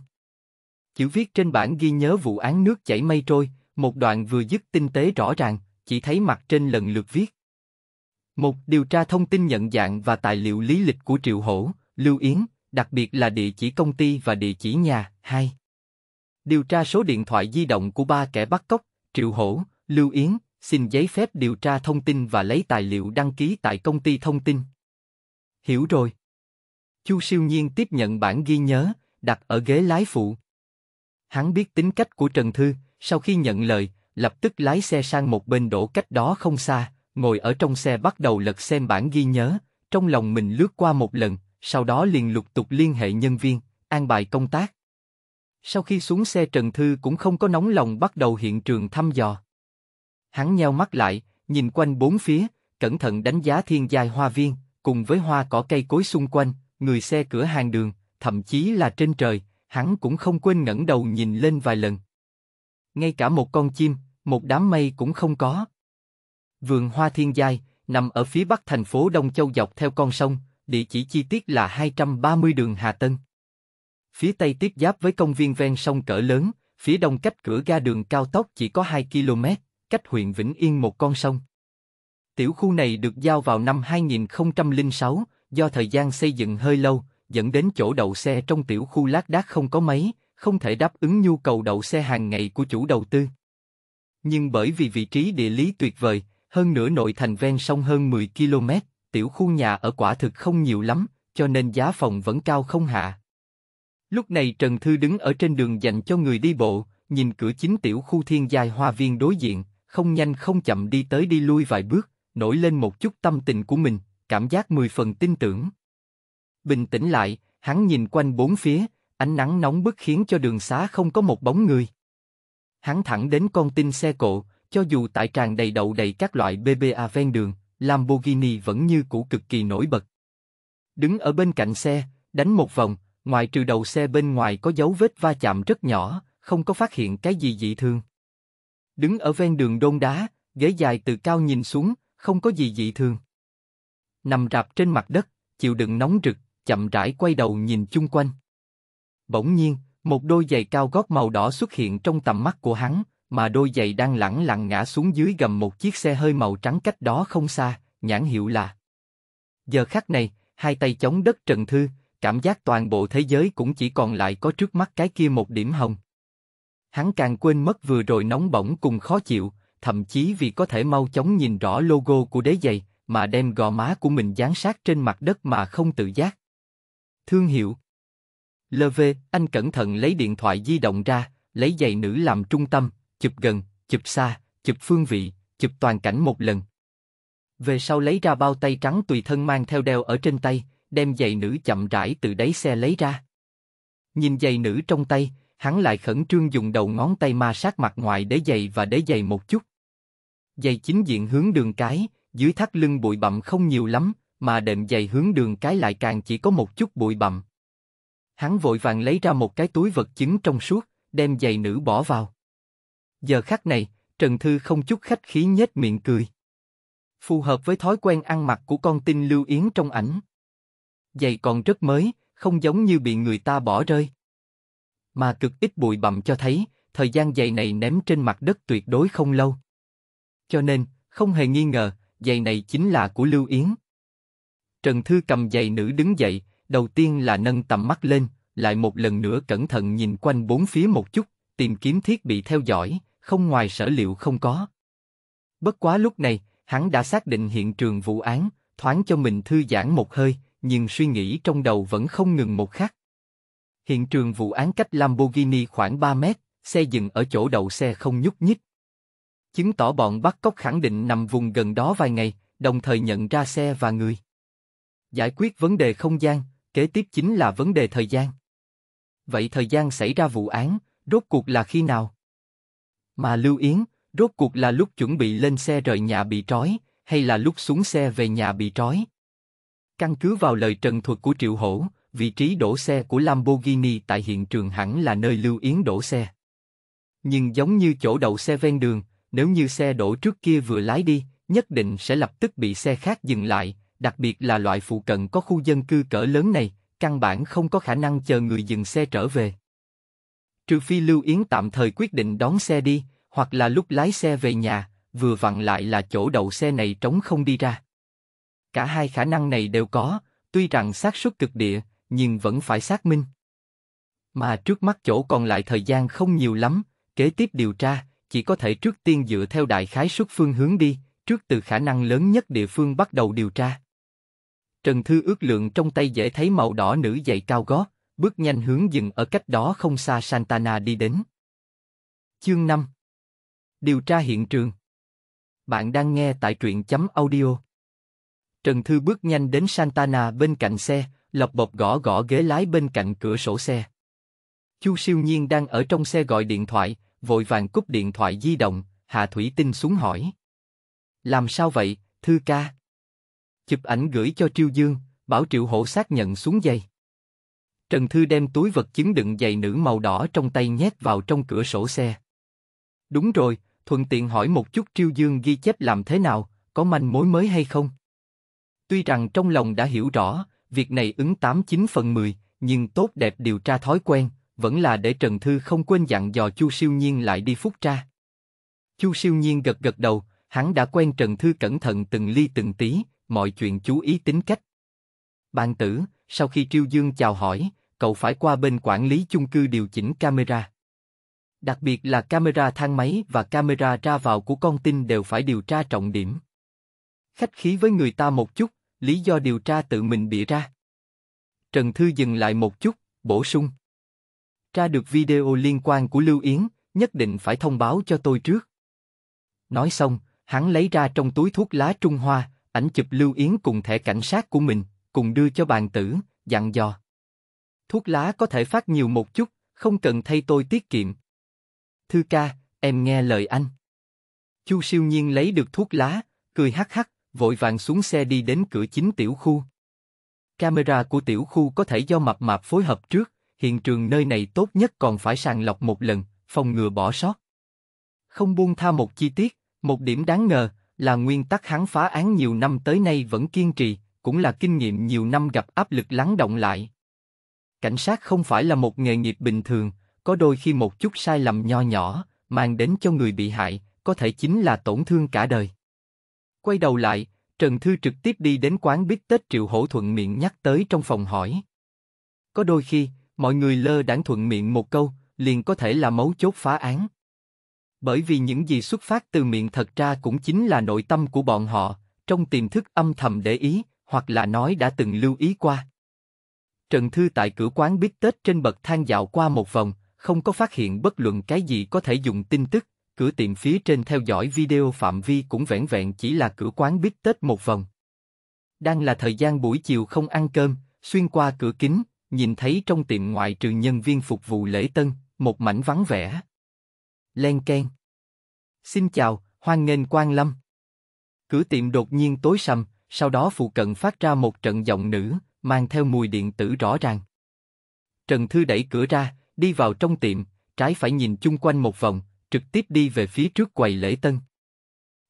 A: Chữ viết trên bản ghi nhớ vụ án nước chảy mây trôi, một đoạn vừa dứt tinh tế rõ ràng, chỉ thấy mặt trên lần lượt viết. Một điều tra thông tin nhận dạng và tài liệu lý lịch của Triệu Hổ, Lưu Yến, đặc biệt là địa chỉ công ty và địa chỉ nhà. Hai, Điều tra số điện thoại di động của ba kẻ bắt cóc, Triệu Hổ, Lưu Yến, xin giấy phép điều tra thông tin và lấy tài liệu đăng ký tại công ty thông tin. Hiểu rồi. Chu siêu nhiên tiếp nhận bản ghi nhớ, đặt ở ghế lái phụ. Hắn biết tính cách của Trần Thư, sau khi nhận lời, lập tức lái xe sang một bên đổ cách đó không xa, ngồi ở trong xe bắt đầu lật xem bản ghi nhớ, trong lòng mình lướt qua một lần, sau đó liền lục tục liên hệ nhân viên, an bài công tác. Sau khi xuống xe Trần Thư cũng không có nóng lòng bắt đầu hiện trường thăm dò. Hắn nheo mắt lại, nhìn quanh bốn phía, cẩn thận đánh giá thiên giai hoa viên, cùng với hoa cỏ cây cối xung quanh, người xe cửa hàng đường, thậm chí là trên trời, hắn cũng không quên ngẩng đầu nhìn lên vài lần. Ngay cả một con chim, một đám mây cũng không có. Vườn hoa thiên giai, nằm ở phía bắc thành phố Đông Châu dọc theo con sông, địa chỉ chi tiết là 230 đường Hà Tân. Phía tây tiếp giáp với công viên ven sông cỡ lớn, phía đông cách cửa ga đường cao tốc chỉ có 2 km, cách huyện Vĩnh Yên một con sông. Tiểu khu này được giao vào năm 2006, do thời gian xây dựng hơi lâu, dẫn đến chỗ đậu xe trong tiểu khu lác đác không có mấy, không thể đáp ứng nhu cầu đậu xe hàng ngày của chủ đầu tư. Nhưng bởi vì vị trí địa lý tuyệt vời, hơn nửa nội thành ven sông hơn 10 km, tiểu khu nhà ở quả thực không nhiều lắm, cho nên giá phòng vẫn cao không hạ. Lúc này Trần Thư đứng ở trên đường dành cho người đi bộ, nhìn cửa chính tiểu khu thiên giai hoa viên đối diện, không nhanh không chậm đi tới đi lui vài bước, nổi lên một chút tâm tình của mình, cảm giác mười phần tin tưởng. Bình tĩnh lại, hắn nhìn quanh bốn phía, ánh nắng nóng bức khiến cho đường xá không có một bóng người. Hắn thẳng đến con tin xe cộ, cho dù tại tràn đầy đậu đầy các loại BBA ven đường, Lamborghini vẫn như cũ cực kỳ nổi bật. Đứng ở bên cạnh xe, đánh một vòng, ngoài trừ đầu xe bên ngoài có dấu vết va chạm rất nhỏ, không có phát hiện cái gì dị thường. Đứng ở ven đường đôn đá, ghế dài từ cao nhìn xuống, không có gì dị thường. Nằm rạp trên mặt đất, chịu đựng nóng rực, chậm rãi quay đầu nhìn chung quanh. Bỗng nhiên, một đôi giày cao gót màu đỏ xuất hiện trong tầm mắt của hắn, mà đôi giày đang lẳng lặng ngã xuống dưới gầm một chiếc xe hơi màu trắng cách đó không xa, nhãn hiệu là. Giờ khắc này, hai tay chống đất trần thư, cảm giác toàn bộ thế giới cũng chỉ còn lại có trước mắt cái kia một điểm hồng. Hắn càng quên mất vừa rồi nóng bỏng cùng khó chịu, thậm chí vì có thể mau chóng nhìn rõ logo của đế giày, mà đem gò má của mình dán sát trên mặt đất mà không tự giác. Thương hiệu LV, anh cẩn thận lấy điện thoại di động ra, lấy giày nữ làm trung tâm, chụp gần, chụp xa, chụp phương vị, chụp toàn cảnh một lần. Về sau lấy ra bao tay trắng tùy thân mang theo đeo ở trên tay, đem giày nữ chậm rãi từ đáy xe lấy ra. Nhìn giày nữ trong tay, hắn lại khẩn trương dùng đầu ngón tay ma sát mặt ngoài đế giày và đế giày một chút. Giày chính diện hướng đường cái, dưới thắt lưng bụi bặm không nhiều lắm, mà đệm giày hướng đường cái lại càng chỉ có một chút bụi bặm. Hắn vội vàng lấy ra một cái túi vật chứng trong suốt, đem giày nữ bỏ vào. Giờ khắc này, Trần Thư không chút khách khí nhếch miệng cười. Phù hợp với thói quen ăn mặc của con tin Lưu Yến trong ảnh. Giày còn rất mới, không giống như bị người ta bỏ rơi mà cực ít bụi bặm cho thấy, thời gian giày này ném trên mặt đất tuyệt đối không lâu. Cho nên, không hề nghi ngờ, giày này chính là của Lưu Yến. Trần Thư cầm giày nữ đứng dậy, đầu tiên là nâng tầm mắt lên, lại một lần nữa cẩn thận nhìn quanh bốn phía một chút, tìm kiếm thiết bị theo dõi, không ngoài sở liệu không có. Bất quá lúc này, hắn đã xác định hiện trường vụ án, thoáng cho mình thư giãn một hơi, nhưng suy nghĩ trong đầu vẫn không ngừng một khắc. Hiện trường vụ án cách Lamborghini khoảng 3 mét, xe dừng ở chỗ đầu xe không nhúc nhích. Chứng tỏ bọn bắt cóc khẳng định nằm vùng gần đó vài ngày, đồng thời nhận ra xe và người. Giải quyết vấn đề không gian, kế tiếp chính là vấn đề thời gian. Vậy thời gian xảy ra vụ án, rốt cuộc là khi nào? Mà Lưu Yến, rốt cuộc là lúc chuẩn bị lên xe rời nhà bị trói, hay là lúc xuống xe về nhà bị trói? Căn cứ vào lời trần thuật của Triệu Hổ, vị trí đổ xe của Lamborghini tại hiện trường hẳn là nơi Lưu Yến đổ xe. Nhưng giống như chỗ đậu xe ven đường, nếu như xe đổ trước kia vừa lái đi, nhất định sẽ lập tức bị xe khác dừng lại, đặc biệt là loại phụ cận có khu dân cư cỡ lớn này, căn bản không có khả năng chờ người dừng xe trở về. Trừ phi Lưu Yến tạm thời quyết định đón xe đi, hoặc là lúc lái xe về nhà, vừa vặn lại là chỗ đậu xe này trống không đi ra. Cả hai khả năng này đều có, tuy rằng xác suất cực địa, nhưng vẫn phải xác minh. Mà trước mắt chỗ còn lại thời gian không nhiều lắm, kế tiếp điều tra, chỉ có thể trước tiên dựa theo đại khái suất phương hướng đi, trước từ khả năng lớn nhất địa phương bắt đầu điều tra. Trần Thư ước lượng trong tay dễ thấy màu đỏ nữ dậy cao gót, bước nhanh hướng dừng ở cách đó không xa Santana đi đến. Chương 5 Điều tra hiện trường Bạn đang nghe tại truyện chấm audio. Trần Thư bước nhanh đến Santana bên cạnh xe, lập bọc gõ gõ ghế lái bên cạnh cửa sổ xe. Chu siêu nhiên đang ở trong xe gọi điện thoại, vội vàng cúp điện thoại di động, hạ thủy tinh xuống hỏi. Làm sao vậy, thư ca? Chụp ảnh gửi cho Triêu Dương, bảo Triệu Hổ xác nhận xuống dây. Trần Thư đem túi vật chứng đựng giày nữ màu đỏ trong tay nhét vào trong cửa sổ xe. Đúng rồi, thuận tiện hỏi một chút Triêu Dương ghi chép làm thế nào, có manh mối mới hay không? Tuy rằng trong lòng đã hiểu rõ, Việc này ứng 89 phần 10, nhưng tốt đẹp điều tra thói quen, vẫn là để Trần Thư không quên dặn dò Chu Siêu Nhiên lại đi phúc tra. Chu Siêu Nhiên gật gật đầu, hắn đã quen Trần Thư cẩn thận từng ly từng tí, mọi chuyện chú ý tính cách. bạn tử, sau khi Triêu Dương chào hỏi, cậu phải qua bên quản lý chung cư điều chỉnh camera. Đặc biệt là camera thang máy và camera ra vào của con tin đều phải điều tra trọng điểm. Khách khí với người ta một chút, lý do điều tra tự mình bịa ra. Trần Thư dừng lại một chút, bổ sung. Tra được video liên quan của Lưu Yến, nhất định phải thông báo cho tôi trước. Nói xong, hắn lấy ra trong túi thuốc lá Trung Hoa, ảnh chụp Lưu Yến cùng thẻ cảnh sát của mình, cùng đưa cho bàn tử, dặn dò. Thuốc lá có thể phát nhiều một chút, không cần thay tôi tiết kiệm. Thư ca, em nghe lời anh. Chu siêu nhiên lấy được thuốc lá, cười hắc hắc, vội vàng xuống xe đi đến cửa chính tiểu khu. Camera của tiểu khu có thể do mập mạp phối hợp trước, hiện trường nơi này tốt nhất còn phải sàng lọc một lần, phòng ngừa bỏ sót. Không buông tha một chi tiết, một điểm đáng ngờ là nguyên tắc hắn phá án nhiều năm tới nay vẫn kiên trì, cũng là kinh nghiệm nhiều năm gặp áp lực lắng động lại. Cảnh sát không phải là một nghề nghiệp bình thường, có đôi khi một chút sai lầm nho nhỏ, mang đến cho người bị hại, có thể chính là tổn thương cả đời. Quay đầu lại, Trần Thư trực tiếp đi đến quán bít tết Triệu Hổ thuận miệng nhắc tới trong phòng hỏi. Có đôi khi, mọi người lơ đãng thuận miệng một câu, liền có thể là mấu chốt phá án. Bởi vì những gì xuất phát từ miệng thật ra cũng chính là nội tâm của bọn họ, trong tiềm thức âm thầm để ý, hoặc là nói đã từng lưu ý qua. Trần Thư tại cửa quán bít tết trên bậc thang dạo qua một vòng, không có phát hiện bất luận cái gì có thể dùng tin tức, cửa tiệm phía trên theo dõi video phạm vi cũng vẹn vẹn chỉ là cửa quán bít tết một vòng. Đang là thời gian buổi chiều không ăn cơm, xuyên qua cửa kính, nhìn thấy trong tiệm ngoại trừ nhân viên phục vụ lễ tân, một mảnh vắng vẻ. Len ken Xin chào, hoan nghênh quan lâm. Cửa tiệm đột nhiên tối sầm, sau đó phụ cận phát ra một trận giọng nữ, mang theo mùi điện tử rõ ràng. Trần Thư đẩy cửa ra, đi vào trong tiệm, trái phải nhìn chung quanh một vòng, trực tiếp đi về phía trước quầy lễ tân.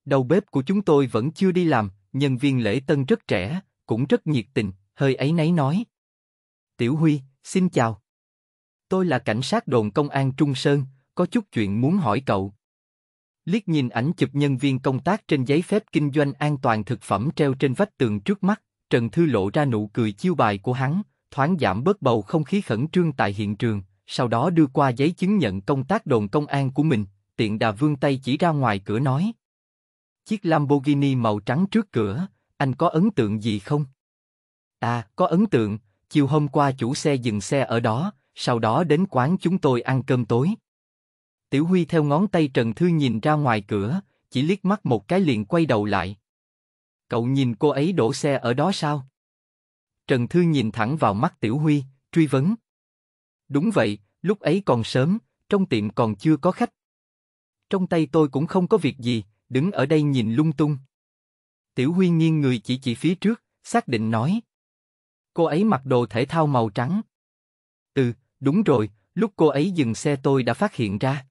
A: Đầu bếp của chúng tôi vẫn chưa đi làm, nhân viên lễ tân rất trẻ, cũng rất nhiệt tình, hơi ấy nấy nói. Tiểu Huy, xin chào. Tôi là cảnh sát đồn công an Trung Sơn, có chút chuyện muốn hỏi cậu. Liếc nhìn ảnh chụp nhân viên công tác trên giấy phép kinh doanh an toàn thực phẩm treo trên vách tường trước mắt, Trần Thư lộ ra nụ cười chiêu bài của hắn, thoáng giảm bớt bầu không khí khẩn trương tại hiện trường, sau đó đưa qua giấy chứng nhận công tác đồn công an của mình tiện đà vương tay chỉ ra ngoài cửa nói. Chiếc Lamborghini màu trắng trước cửa, anh có ấn tượng gì không? À, có ấn tượng, chiều hôm qua chủ xe dừng xe ở đó, sau đó đến quán chúng tôi ăn cơm tối. Tiểu Huy theo ngón tay Trần Thư nhìn ra ngoài cửa, chỉ liếc mắt một cái liền quay đầu lại. Cậu nhìn cô ấy đổ xe ở đó sao? Trần Thư nhìn thẳng vào mắt Tiểu Huy, truy vấn. Đúng vậy, lúc ấy còn sớm, trong tiệm còn chưa có khách. Trong tay tôi cũng không có việc gì, đứng ở đây nhìn lung tung. Tiểu Huy nghiêng người chỉ chỉ phía trước, xác định nói. Cô ấy mặc đồ thể thao màu trắng. Ừ, đúng rồi, lúc cô ấy dừng xe tôi đã phát hiện ra.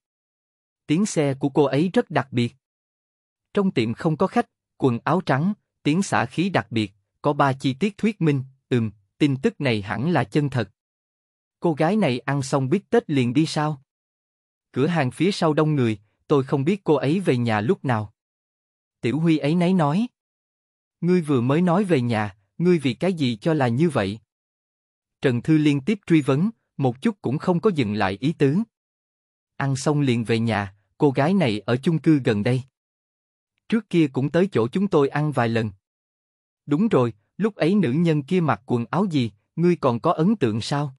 A: Tiếng xe của cô ấy rất đặc biệt. Trong tiệm không có khách, quần áo trắng, tiếng xả khí đặc biệt, có ba chi tiết thuyết minh, ừm, tin tức này hẳn là chân thật. Cô gái này ăn xong bít tết liền đi sao? Cửa hàng phía sau đông người, tôi không biết cô ấy về nhà lúc nào. Tiểu Huy ấy nấy nói. Ngươi vừa mới nói về nhà, ngươi vì cái gì cho là như vậy? Trần Thư liên tiếp truy vấn, một chút cũng không có dừng lại ý tứ. Ăn xong liền về nhà, cô gái này ở chung cư gần đây. Trước kia cũng tới chỗ chúng tôi ăn vài lần. Đúng rồi, lúc ấy nữ nhân kia mặc quần áo gì, ngươi còn có ấn tượng sao?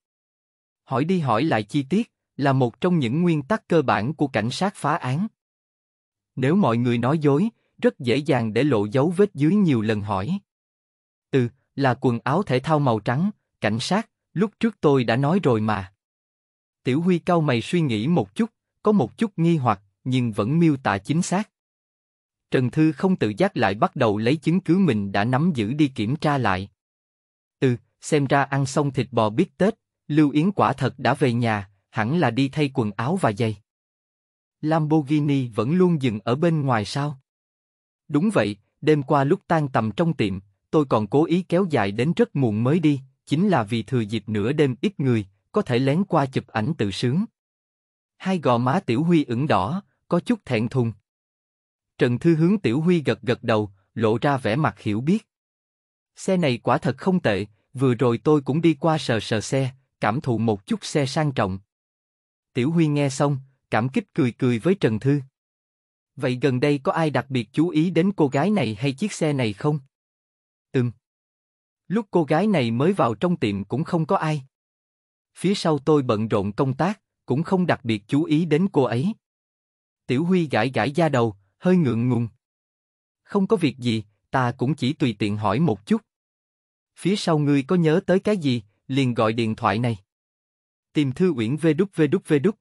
A: Hỏi đi hỏi lại chi tiết là một trong những nguyên tắc cơ bản của cảnh sát phá án. Nếu mọi người nói dối, rất dễ dàng để lộ dấu vết dưới nhiều lần hỏi. Từ, là quần áo thể thao màu trắng, cảnh sát, lúc trước tôi đã nói rồi mà. Tiểu Huy cau mày suy nghĩ một chút, có một chút nghi hoặc, nhưng vẫn miêu tả chính xác. Trần Thư không tự giác lại bắt đầu lấy chứng cứ mình đã nắm giữ đi kiểm tra lại. Ừ, xem ra ăn xong thịt bò biết tết, Lưu Yến quả thật đã về nhà, hẳn là đi thay quần áo và giày. Lamborghini vẫn luôn dừng ở bên ngoài sao? Đúng vậy, đêm qua lúc tan tầm trong tiệm, tôi còn cố ý kéo dài đến rất muộn mới đi, chính là vì thừa dịp nửa đêm ít người, có thể lén qua chụp ảnh tự sướng. Hai gò má Tiểu Huy ửng đỏ, có chút thẹn thùng. Trần Thư hướng Tiểu Huy gật gật đầu, lộ ra vẻ mặt hiểu biết. Xe này quả thật không tệ, vừa rồi tôi cũng đi qua sờ sờ xe, cảm thụ một chút xe sang trọng. Tiểu Huy nghe xong, cảm kích cười cười với Trần Thư. Vậy gần đây có ai đặc biệt chú ý đến cô gái này hay chiếc xe này không? Ừm. Lúc cô gái này mới vào trong tiệm cũng không có ai. Phía sau tôi bận rộn công tác, cũng không đặc biệt chú ý đến cô ấy. Tiểu Huy gãi gãi da đầu, hơi ngượng ngùng. Không có việc gì, ta cũng chỉ tùy tiện hỏi một chút. Phía sau ngươi có nhớ tới cái gì, liền gọi điện thoại này. Tìm Thư Uyển vê đúc vê đúc vê đúc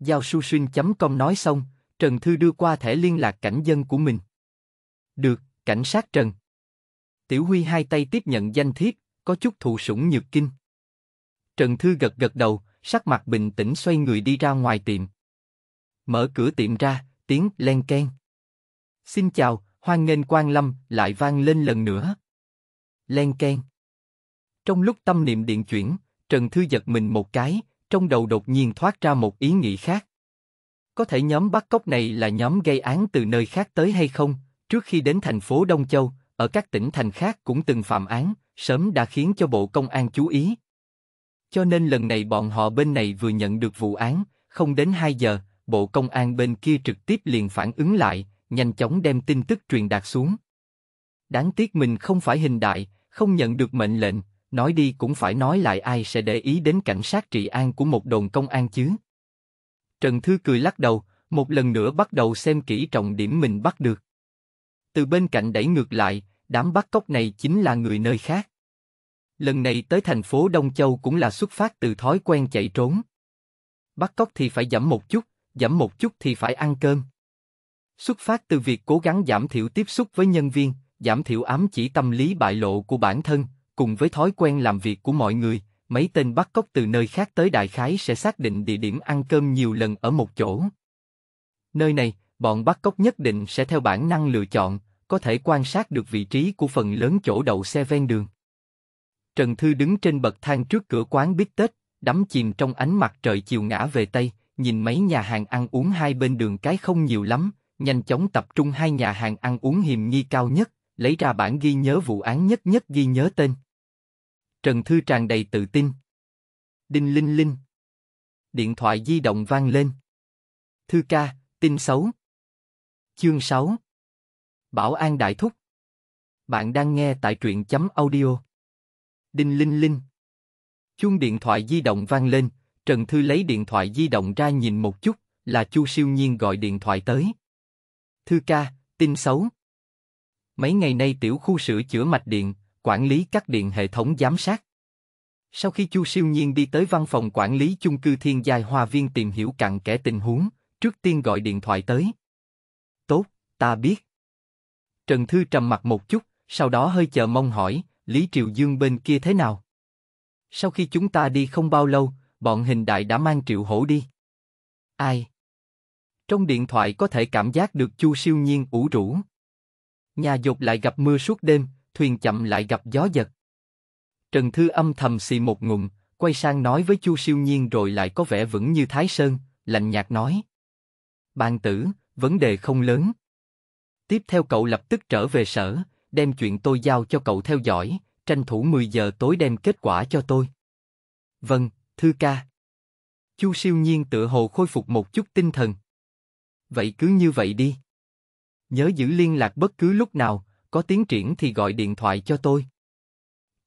A: Giao su xuyên chấm com nói xong, Trần Thư đưa qua thẻ liên lạc cảnh dân của mình. Được, cảnh sát Trần. Tiểu Huy hai tay tiếp nhận danh thiếp, có chút thụ sủng nhược kinh. Trần Thư gật gật đầu, sắc mặt bình tĩnh xoay người đi ra ngoài tiệm. Mở cửa tiệm ra, tiếng len ken. Xin chào, hoan nghênh quang lâm, lại vang lên lần nữa. Len ken. Trong lúc tâm niệm điện chuyển, Trần Thư giật mình một cái, trong đầu đột nhiên thoát ra một ý nghĩ khác. Có thể nhóm bắt cóc này là nhóm gây án từ nơi khác tới hay không? Trước khi đến thành phố Đông Châu, ở các tỉnh thành khác cũng từng phạm án, sớm đã khiến cho Bộ Công an chú ý. Cho nên lần này bọn họ bên này vừa nhận được vụ án, không đến 2 giờ, Bộ Công an bên kia trực tiếp liền phản ứng lại, nhanh chóng đem tin tức truyền đạt xuống. Đáng tiếc mình không phải hình đại, không nhận được mệnh lệnh, Nói đi cũng phải nói lại ai sẽ để ý đến cảnh sát trị an của một đồn công an chứ. Trần Thư cười lắc đầu, một lần nữa bắt đầu xem kỹ trọng điểm mình bắt được. Từ bên cạnh đẩy ngược lại, đám bắt cóc này chính là người nơi khác. Lần này tới thành phố Đông Châu cũng là xuất phát từ thói quen chạy trốn. Bắt cóc thì phải giảm một chút, giảm một chút thì phải ăn cơm. Xuất phát từ việc cố gắng giảm thiểu tiếp xúc với nhân viên, giảm thiểu ám chỉ tâm lý bại lộ của bản thân, cùng với thói quen làm việc của mọi người, mấy tên bắt cóc từ nơi khác tới đại khái sẽ xác định địa điểm ăn cơm nhiều lần ở một chỗ. Nơi này, bọn bắt cóc nhất định sẽ theo bản năng lựa chọn, có thể quan sát được vị trí của phần lớn chỗ đậu xe ven đường. Trần Thư đứng trên bậc thang trước cửa quán Bít Tết, đắm chìm trong ánh mặt trời chiều ngã về Tây, nhìn mấy nhà hàng ăn uống hai bên đường cái không nhiều lắm, nhanh chóng tập trung hai nhà hàng ăn uống hiềm nghi cao nhất, lấy ra bản ghi nhớ vụ án nhất nhất ghi nhớ tên. Trần Thư tràn đầy tự tin. Đinh linh linh. Điện thoại di động vang lên. Thư ca, tin xấu. Chương 6 Bảo an đại thúc Bạn đang nghe tại truyện chấm audio. Đinh linh linh. Chuông điện thoại di động vang lên, Trần Thư lấy điện thoại di động ra nhìn một chút, là Chu Siêu Nhiên gọi điện thoại tới. Thư ca, tin xấu. Mấy ngày nay tiểu khu sửa chữa mạch điện, quản lý các điện hệ thống giám sát. Sau khi Chu Siêu Nhiên đi tới văn phòng quản lý chung cư Thiên Giai Hoa Viên tìm hiểu cặn kẽ tình huống, trước tiên gọi điện thoại tới. Tốt, ta biết. Trần Thư trầm mặt một chút, sau đó hơi chờ mong hỏi, Lý Triều Dương bên kia thế nào? Sau khi chúng ta đi không bao lâu, bọn hình đại đã mang Triệu Hổ đi. Ai? Trong điện thoại có thể cảm giác được Chu Siêu Nhiên ủ rũ. Nhà dột lại gặp mưa suốt đêm, thuyền chậm lại gặp gió giật. Trần Thư âm thầm xì một ngụm, quay sang nói với Chu Siêu Nhiên rồi lại có vẻ vững như Thái Sơn, lạnh nhạt nói. Bàn tử, vấn đề không lớn. Tiếp theo cậu lập tức trở về sở, đem chuyện tôi giao cho cậu theo dõi, tranh thủ 10 giờ tối đem kết quả cho tôi. Vâng, Thư ca. Chu Siêu Nhiên tự hồ khôi phục một chút tinh thần. Vậy cứ như vậy đi. Nhớ giữ liên lạc bất cứ lúc nào, có tiến triển thì gọi điện thoại cho tôi.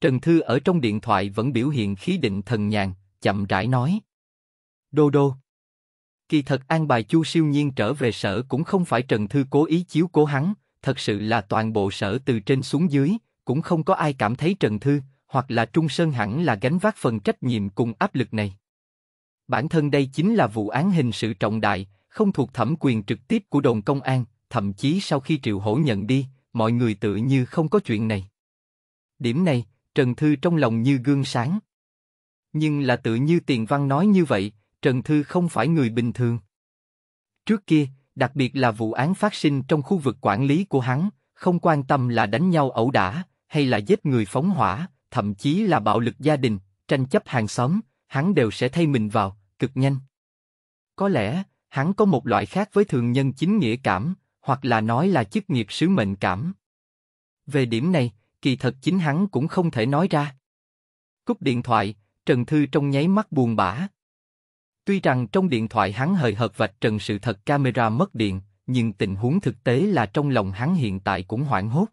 A: Trần Thư ở trong điện thoại vẫn biểu hiện khí định thần nhàn, chậm rãi nói. Đô đô. Kỳ thật an bài Chu siêu nhiên trở về sở cũng không phải Trần Thư cố ý chiếu cố hắn, thật sự là toàn bộ sở từ trên xuống dưới, cũng không có ai cảm thấy Trần Thư, hoặc là Trung Sơn hẳn là gánh vác phần trách nhiệm cùng áp lực này. Bản thân đây chính là vụ án hình sự trọng đại, không thuộc thẩm quyền trực tiếp của đồn công an, thậm chí sau khi Triệu Hổ nhận đi, mọi người tự như không có chuyện này. Điểm này, Trần Thư trong lòng như gương sáng. Nhưng là tự như Tiền Văn nói như vậy, Trần Thư không phải người bình thường. Trước kia, đặc biệt là vụ án phát sinh trong khu vực quản lý của hắn, không quan tâm là đánh nhau ẩu đả, hay là giết người phóng hỏa, thậm chí là bạo lực gia đình, tranh chấp hàng xóm, hắn đều sẽ thay mình vào, cực nhanh. Có lẽ, hắn có một loại khác với thường nhân chính nghĩa cảm, hoặc là nói là chức nghiệp sứ mệnh cảm. Về điểm này, kỳ thật chính hắn cũng không thể nói ra. Cúp điện thoại, Trần Thư trong nháy mắt buồn bã. Tuy rằng trong điện thoại hắn hời hợt vạch trần sự thật camera mất điện, nhưng tình huống thực tế là trong lòng hắn hiện tại cũng hoảng hốt.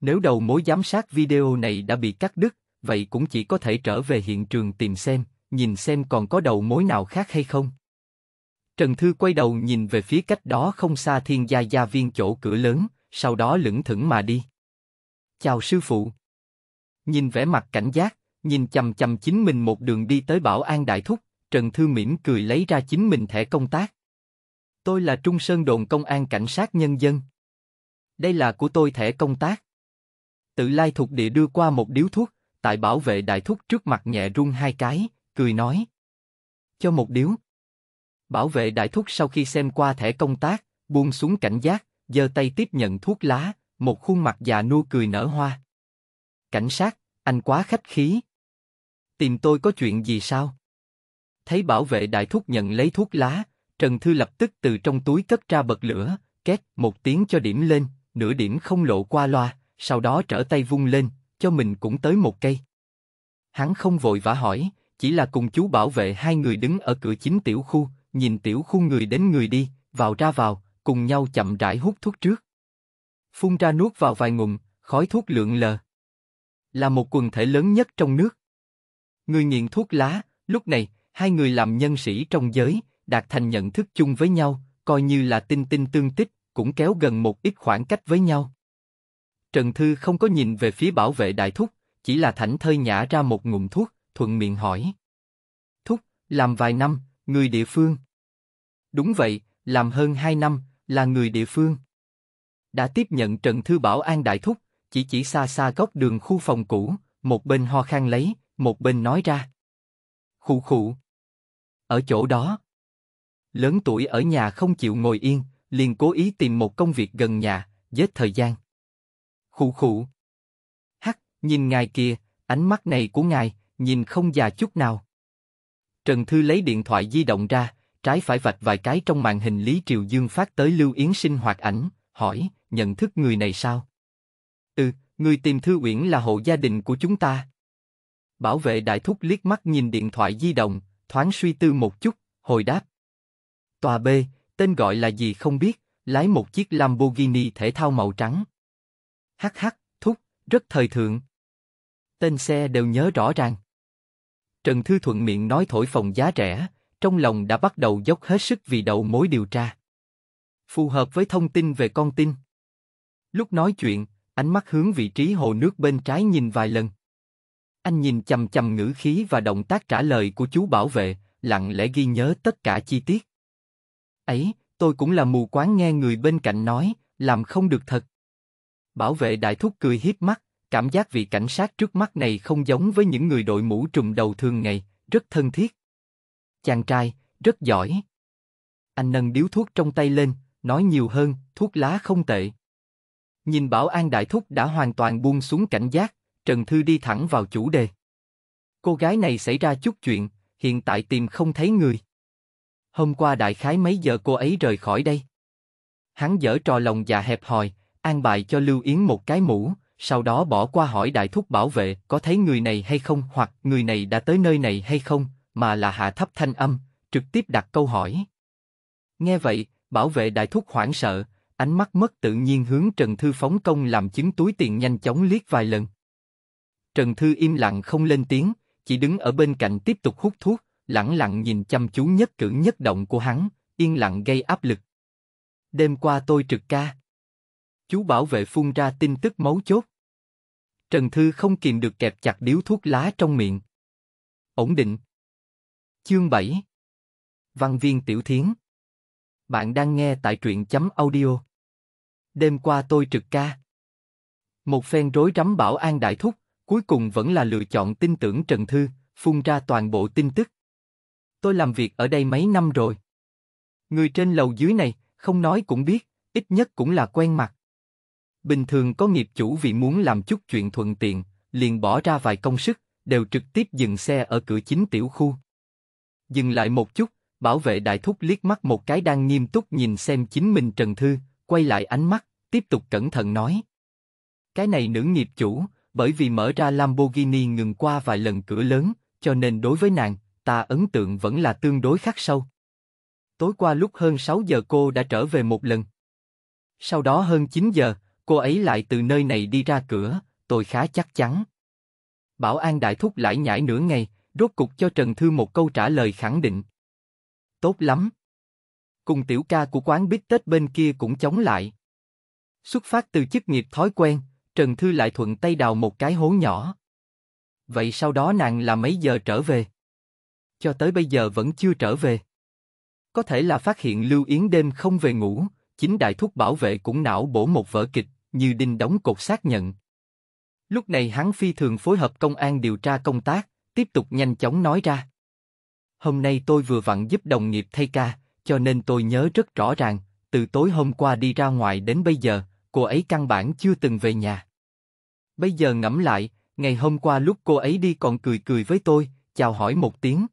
A: Nếu đầu mối giám sát video này đã bị cắt đứt, vậy cũng chỉ có thể trở về hiện trường tìm xem, nhìn xem còn có đầu mối nào khác hay không. Trần Thư quay đầu nhìn về phía cách đó không xa thiên gia gia viên chỗ cửa lớn, sau đó lững thững mà đi. Chào sư phụ. Nhìn vẻ mặt cảnh giác, nhìn chầm chầm chính mình một đường đi tới bảo an đại thúc, Trần Thư mỉm cười lấy ra chính mình thẻ công tác. Tôi là Trung Sơn Đồn Công an Cảnh sát Nhân dân. Đây là của tôi thẻ công tác. Tự lai thuộc địa đưa qua một điếu thuốc, tại bảo vệ đại thúc trước mặt nhẹ run hai cái, cười nói. Cho một điếu, Bảo vệ đại thúc sau khi xem qua thẻ công tác, buông xuống cảnh giác, giơ tay tiếp nhận thuốc lá, một khuôn mặt già nua cười nở hoa. Cảnh sát, anh quá khách khí. Tìm tôi có chuyện gì sao? Thấy bảo vệ đại thúc nhận lấy thuốc lá, Trần Thư lập tức từ trong túi cất ra bật lửa, két một tiếng cho điểm lên, nửa điểm không lộ qua loa, sau đó trở tay vung lên, cho mình cũng tới một cây. Hắn không vội vã hỏi, chỉ là cùng chú bảo vệ hai người đứng ở cửa chính tiểu khu, nhìn tiểu khu người đến người đi, vào ra vào, cùng nhau chậm rãi hút thuốc trước. Phun ra nuốt vào vài ngụm, khói thuốc lượn lờ. Là một quần thể lớn nhất trong nước. Người nghiện thuốc lá, lúc này, hai người làm nhân sĩ trong giới, đạt thành nhận thức chung với nhau, coi như là tinh tinh tương tích, cũng kéo gần một ít khoảng cách với nhau. Trần Thư không có nhìn về phía bảo vệ đại thúc, chỉ là thảnh thơi nhả ra một ngụm thuốc, thuận miệng hỏi. Thúc, làm vài năm, Người địa phương. Đúng vậy, làm hơn 2 năm, là người địa phương. Đã tiếp nhận Trần Thư Bảo An Đại Thúc, chỉ chỉ xa xa góc đường khu phòng cũ, một bên ho khang lấy, một bên nói ra. Khụ khụ. Ở chỗ đó. Lớn tuổi ở nhà không chịu ngồi yên, liền cố ý tìm một công việc gần nhà, giết thời gian. Khụ khụ. Hắc, nhìn ngài kia, ánh mắt này của ngài, nhìn không già chút nào. Trần Thư lấy điện thoại di động ra, trái phải vạch vài cái trong màn hình Lý Triều Dương phát tới Lưu Yến Sinh hoạt ảnh, hỏi, nhận thức người này sao? Ừ, người tìm Thư Uyển là hộ gia đình của chúng ta. Bảo vệ đại thúc liếc mắt nhìn điện thoại di động, thoáng suy tư một chút, hồi đáp. Tòa B, tên gọi là gì không biết, lái một chiếc Lamborghini thể thao màu trắng. Hắc hắc, thúc, rất thời thượng. Tên xe đều nhớ rõ ràng. Trần Thư thuận miệng nói thổi phòng giá rẻ, trong lòng đã bắt đầu dốc hết sức vì đầu mối điều tra. Phù hợp với thông tin về con tin. Lúc nói chuyện, ánh mắt hướng vị trí hồ nước bên trái nhìn vài lần. Anh nhìn chầm chầm ngữ khí và động tác trả lời của chú bảo vệ, lặng lẽ ghi nhớ tất cả chi tiết. Ấy, tôi cũng là mù quáng nghe người bên cạnh nói, làm không được thật. Bảo vệ đại thúc cười hiếp mắt, Cảm giác vị cảnh sát trước mắt này không giống với những người đội mũ trùm đầu thường ngày, rất thân thiết. Chàng trai, rất giỏi. Anh nâng điếu thuốc trong tay lên, nói nhiều hơn, thuốc lá không tệ. Nhìn Bảo An Đại Thúc đã hoàn toàn buông xuống cảnh giác, Trần Thư đi thẳng vào chủ đề. Cô gái này xảy ra chút chuyện, hiện tại tìm không thấy người. Hôm qua đại khái mấy giờ cô ấy rời khỏi đây? Hắn dở trò lòng dạ hẹp hòi, an bài cho Lưu Yến một cái mũ, sau đó bỏ qua hỏi đại thúc bảo vệ có thấy người này hay không hoặc người này đã tới nơi này hay không, mà là hạ thấp thanh âm, trực tiếp đặt câu hỏi. Nghe vậy, bảo vệ đại thúc hoảng sợ, ánh mắt mất tự nhiên hướng Trần Thư phóng công làm chứng túi tiền nhanh chóng liếc vài lần. Trần Thư im lặng không lên tiếng, chỉ đứng ở bên cạnh tiếp tục hút thuốc, lẳng lặng nhìn chăm chú nhất cử nhất động của hắn, yên lặng gây áp lực. Đêm qua tôi trực ca. Chú bảo vệ phun ra tin tức máu chốt. Trần Thư không kìm được kẹp chặt điếu thuốc lá trong miệng. Ổn định. Chương 7 Văn viên Tiểu Thiến Bạn đang nghe tại truyện chấm audio. Đêm qua tôi trực ca. Một phen rối rắm bảo an đại thúc, cuối cùng vẫn là lựa chọn tin tưởng Trần Thư, phun ra toàn bộ tin tức. Tôi làm việc ở đây mấy năm rồi. Người trên lầu dưới này, không nói cũng biết, ít nhất cũng là quen mặt. Bình thường có nghiệp chủ vì muốn làm chút chuyện thuận tiện, liền bỏ ra vài công sức, đều trực tiếp dừng xe ở cửa chính tiểu khu. Dừng lại một chút, bảo vệ đại thúc liếc mắt một cái đang nghiêm túc nhìn xem chính mình Trần Thư, quay lại ánh mắt, tiếp tục cẩn thận nói. Cái này nữ nghiệp chủ, bởi vì mở ra Lamborghini ngừng qua vài lần cửa lớn, cho nên đối với nàng, ta ấn tượng vẫn là tương đối khắc sâu. Tối qua lúc hơn 6 giờ cô đã trở về một lần. Sau đó hơn 9 giờ, cô ấy lại từ nơi này đi ra cửa, tôi khá chắc chắn. Bảo an đại thúc lại nhảy nửa ngày, rốt cục cho Trần Thư một câu trả lời khẳng định. Tốt lắm. Cùng tiểu ca của quán bít tết bên kia cũng chống lại. Xuất phát từ chức nghiệp thói quen, Trần Thư lại thuận tay đào một cái hố nhỏ. Vậy sau đó nàng là mấy giờ trở về? Cho tới bây giờ vẫn chưa trở về. Có thể là phát hiện Lưu Yến đêm không về ngủ, chính đại thúc bảo vệ cũng não bổ một vở kịch, như đinh đóng cột xác nhận. Lúc này hắn phi thường phối hợp công an điều tra công tác, tiếp tục nhanh chóng nói ra. Hôm nay tôi vừa vặn giúp đồng nghiệp thay ca, cho nên tôi nhớ rất rõ ràng, từ tối hôm qua đi ra ngoài đến bây giờ, cô ấy căn bản chưa từng về nhà. Bây giờ ngẫm lại, ngày hôm qua lúc cô ấy đi còn cười cười với tôi, chào hỏi một tiếng.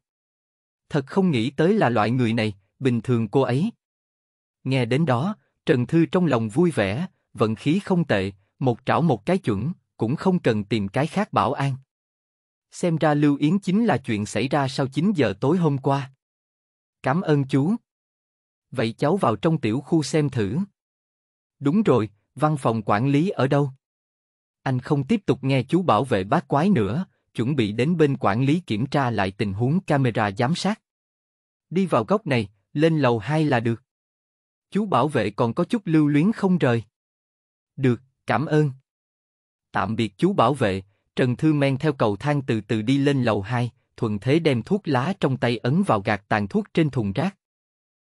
A: Thật không nghĩ tới là loại người này, bình thường cô ấy. Nghe đến đó, Trần Thư trong lòng vui vẻ, vận khí không tệ, một trảo một cái chuẩn, cũng không cần tìm cái khác bảo an. Xem ra Lưu Yến chính là chuyện xảy ra sau 9 giờ tối hôm qua. Cảm ơn chú. Vậy cháu vào trong tiểu khu xem thử. Đúng rồi, văn phòng quản lý ở đâu? Anh không tiếp tục nghe chú bảo vệ bác quái nữa, chuẩn bị đến bên quản lý kiểm tra lại tình huống camera giám sát. Đi vào góc này, lên lầu 2 là được. Chú bảo vệ còn có chút lưu luyến không rời. Được, cảm ơn. Tạm biệt chú bảo vệ, Trần Thư men theo cầu thang từ từ đi lên lầu 2, thuận thế đem thuốc lá trong tay ấn vào gạt tàn thuốc trên thùng rác.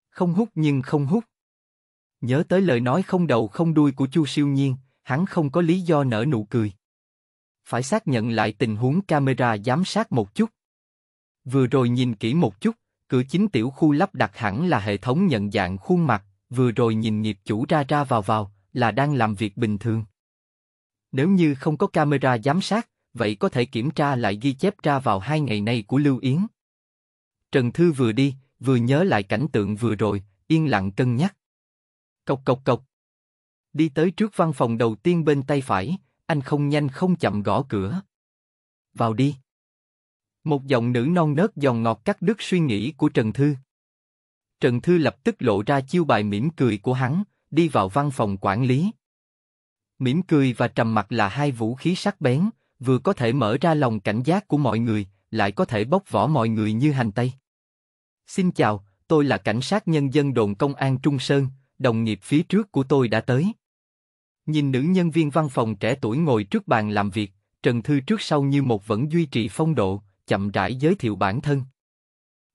A: Không hút nhưng không hút. Nhớ tới lời nói không đầu không đuôi của Chu Siêu Nhiên, hắn không có lý do nở nụ cười. Phải xác nhận lại tình huống camera giám sát một chút. Vừa rồi nhìn kỹ một chút, cửa chính tiểu khu lắp đặt hẳn là hệ thống nhận dạng khuôn mặt, vừa rồi nhìn nghiệp chủ ra ra vào vào, là đang làm việc bình thường. Nếu như không có camera giám sát, vậy có thể kiểm tra lại ghi chép ra vào hai ngày nay của Lưu Yến. Trần Thư vừa đi, vừa nhớ lại cảnh tượng vừa rồi, yên lặng cân nhắc. Cộc cộc cộc. Đi tới trước văn phòng đầu tiên bên tay phải, anh không nhanh không chậm gõ cửa. Vào đi. Một giọng nữ non nớt giòn ngọt cắt đứt suy nghĩ của Trần Thư. Trần Thư lập tức lộ ra chiêu bài mỉm cười của hắn, đi vào văn phòng quản lý. Mỉm cười và trầm mặt là hai vũ khí sắc bén, vừa có thể mở ra lòng cảnh giác của mọi người, lại có thể bóc vỏ mọi người như hành tây. Xin chào, tôi là cảnh sát nhân dân đồn công an Trung Sơn, đồng nghiệp phía trước của tôi đã tới. Nhìn nữ nhân viên văn phòng trẻ tuổi ngồi trước bàn làm việc, Trần Thư trước sau như một vẫn duy trì phong độ, chậm rãi giới thiệu bản thân.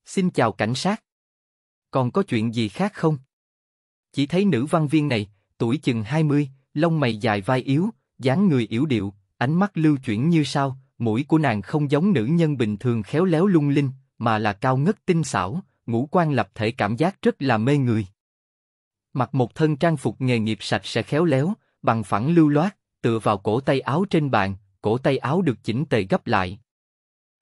A: Xin chào cảnh sát còn có chuyện gì khác không? Chỉ thấy nữ văn viên này, tuổi chừng 20, lông mày dài vai yếu, dáng người yếu điệu, ánh mắt lưu chuyển như sao, mũi của nàng không giống nữ nhân bình thường khéo léo lung linh, mà là cao ngất tinh xảo, ngũ quan lập thể cảm giác rất là mê người. Mặc một thân trang phục nghề nghiệp sạch sẽ khéo léo, bằng phẳng lưu loát, tựa vào cổ tay áo trên bàn, cổ tay áo được chỉnh tề gấp lại.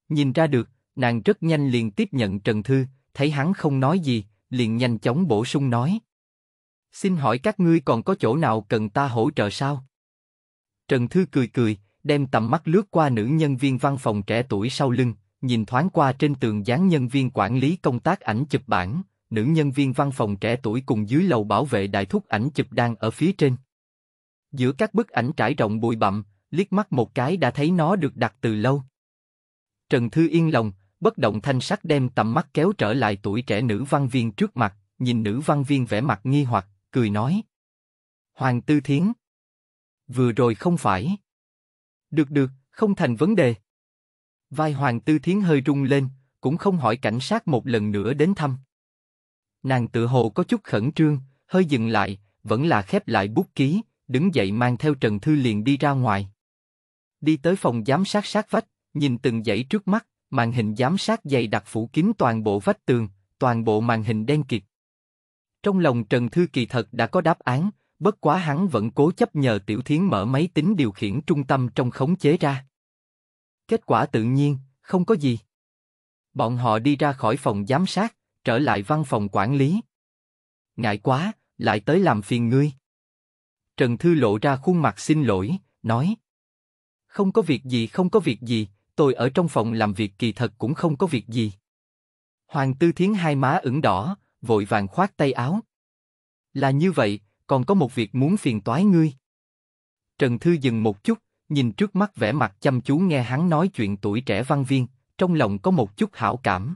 A: Nhìn ra được, nàng rất nhanh liền tiếp nhận Trần Thư, thấy hắn không nói gì, liền nhanh chóng bổ sung nói. Xin hỏi các ngươi còn có chỗ nào cần ta hỗ trợ sao? Trần Thư cười cười, đem tầm mắt lướt qua nữ nhân viên văn phòng trẻ tuổi sau lưng, nhìn thoáng qua trên tường dán nhân viên quản lý công tác ảnh chụp bản, nữ nhân viên văn phòng trẻ tuổi cùng dưới lầu bảo vệ đại thúc ảnh chụp đang ở phía trên. Giữa các bức ảnh trải rộng bụi bặm, liếc mắt một cái đã thấy nó được đặt từ lâu. Trần Thư yên lòng, bất động thanh sắc đem tầm mắt kéo trở lại tuổi trẻ nữ văn viên trước mặt, nhìn nữ văn viên vẻ mặt nghi hoặc, cười nói. Hoàng Tư Thiến. Vừa rồi không phải. Được được, không thành vấn đề. Vai Hoàng Tư Thiến hơi rung lên, cũng không hỏi cảnh sát một lần nữa đến thăm. Nàng tự hồ có chút khẩn trương, hơi dừng lại, vẫn là khép lại bút ký, đứng dậy mang theo Trần Thư liền đi ra ngoài. Đi tới phòng giám sát sát vách, nhìn từng dãy trước mắt, màn hình giám sát dày đặc phủ kín toàn bộ vách tường, toàn bộ màn hình đen kịt. Trong lòng Trần Thư Kỳ thật đã có đáp án, bất quá hắn vẫn cố chấp nhờ Tiểu Thiến mở máy tính điều khiển trung tâm trong khống chế ra. Kết quả tự nhiên, không có gì. Bọn họ đi ra khỏi phòng giám sát, trở lại văn phòng quản lý. Ngại quá, lại tới làm phiền ngươi. Trần Thư lộ ra khuôn mặt xin lỗi, nói. Không có việc gì không có việc gì, tôi ở trong phòng làm việc kỳ thật cũng không có việc gì. Hoàng Tư Thiến hai má ửng đỏ, vội vàng khoát tay áo. Là như vậy, còn có một việc muốn phiền toái ngươi. Trần Thư dừng một chút, nhìn trước mắt vẻ mặt chăm chú nghe hắn nói chuyện tuổi trẻ văn viên, trong lòng có một chút hảo cảm.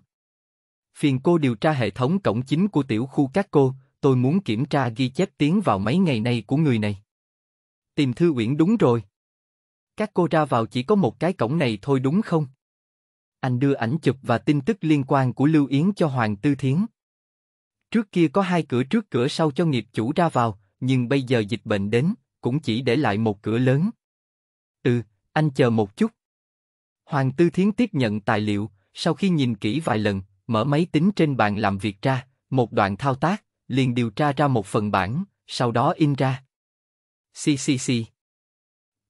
A: Phiền cô điều tra hệ thống cổng chính của tiểu khu các cô, tôi muốn kiểm tra ghi chép tiếng vào mấy ngày nay của người này. Tìm Thư Uyển đúng rồi. Các cô ra vào chỉ có một cái cổng này thôi đúng không? Anh đưa ảnh chụp và tin tức liên quan của Lưu Yến cho Hoàng Tư Thiến. Trước kia có hai cửa trước cửa sau cho nghiệp chủ ra vào, nhưng bây giờ dịch bệnh đến, cũng chỉ để lại một cửa lớn. Ừ, anh chờ một chút. Hoàng Tư Thiến tiếp nhận tài liệu, sau khi nhìn kỹ vài lần, mở máy tính trên bàn làm việc ra, một đoạn thao tác, liền điều tra ra một phần bản, sau đó in ra. CCC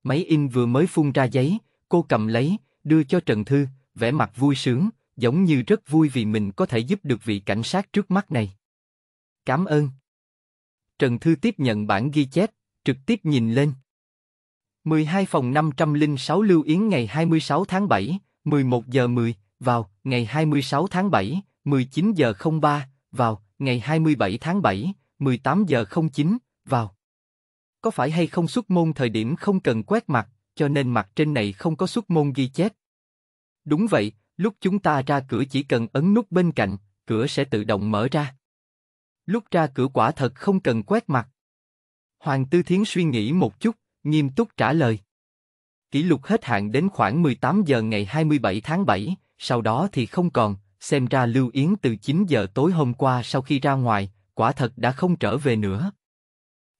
A: Máy in vừa mới phun ra giấy, cô cầm lấy, đưa cho Trần Thư, vẻ mặt vui sướng, giống như rất vui vì mình có thể giúp được vị cảnh sát trước mắt này. Cảm ơn. Trần Thư tiếp nhận bản ghi chép, trực tiếp nhìn lên. 12 phòng 506 Lưu Yến ngày 26 tháng 7, 11 giờ 10, vào, ngày 26 tháng 7, 19 giờ 03, vào, ngày 27 tháng 7, 18 giờ 09, vào có phải hay không xuất môn thời điểm không cần quét mặt, cho nên mặt trên này không có xuất môn ghi chép. Đúng vậy, lúc chúng ta ra cửa chỉ cần ấn nút bên cạnh, cửa sẽ tự động mở ra. Lúc ra cửa quả thật không cần quét mặt. Hoàng Tư Thiến suy nghĩ một chút, nghiêm túc trả lời. Kỷ lục hết hạn đến khoảng 18 giờ ngày 27 tháng 7, sau đó thì không còn, xem ra Lưu Yến từ 9 giờ tối hôm qua sau khi ra ngoài, quả thật đã không trở về nữa.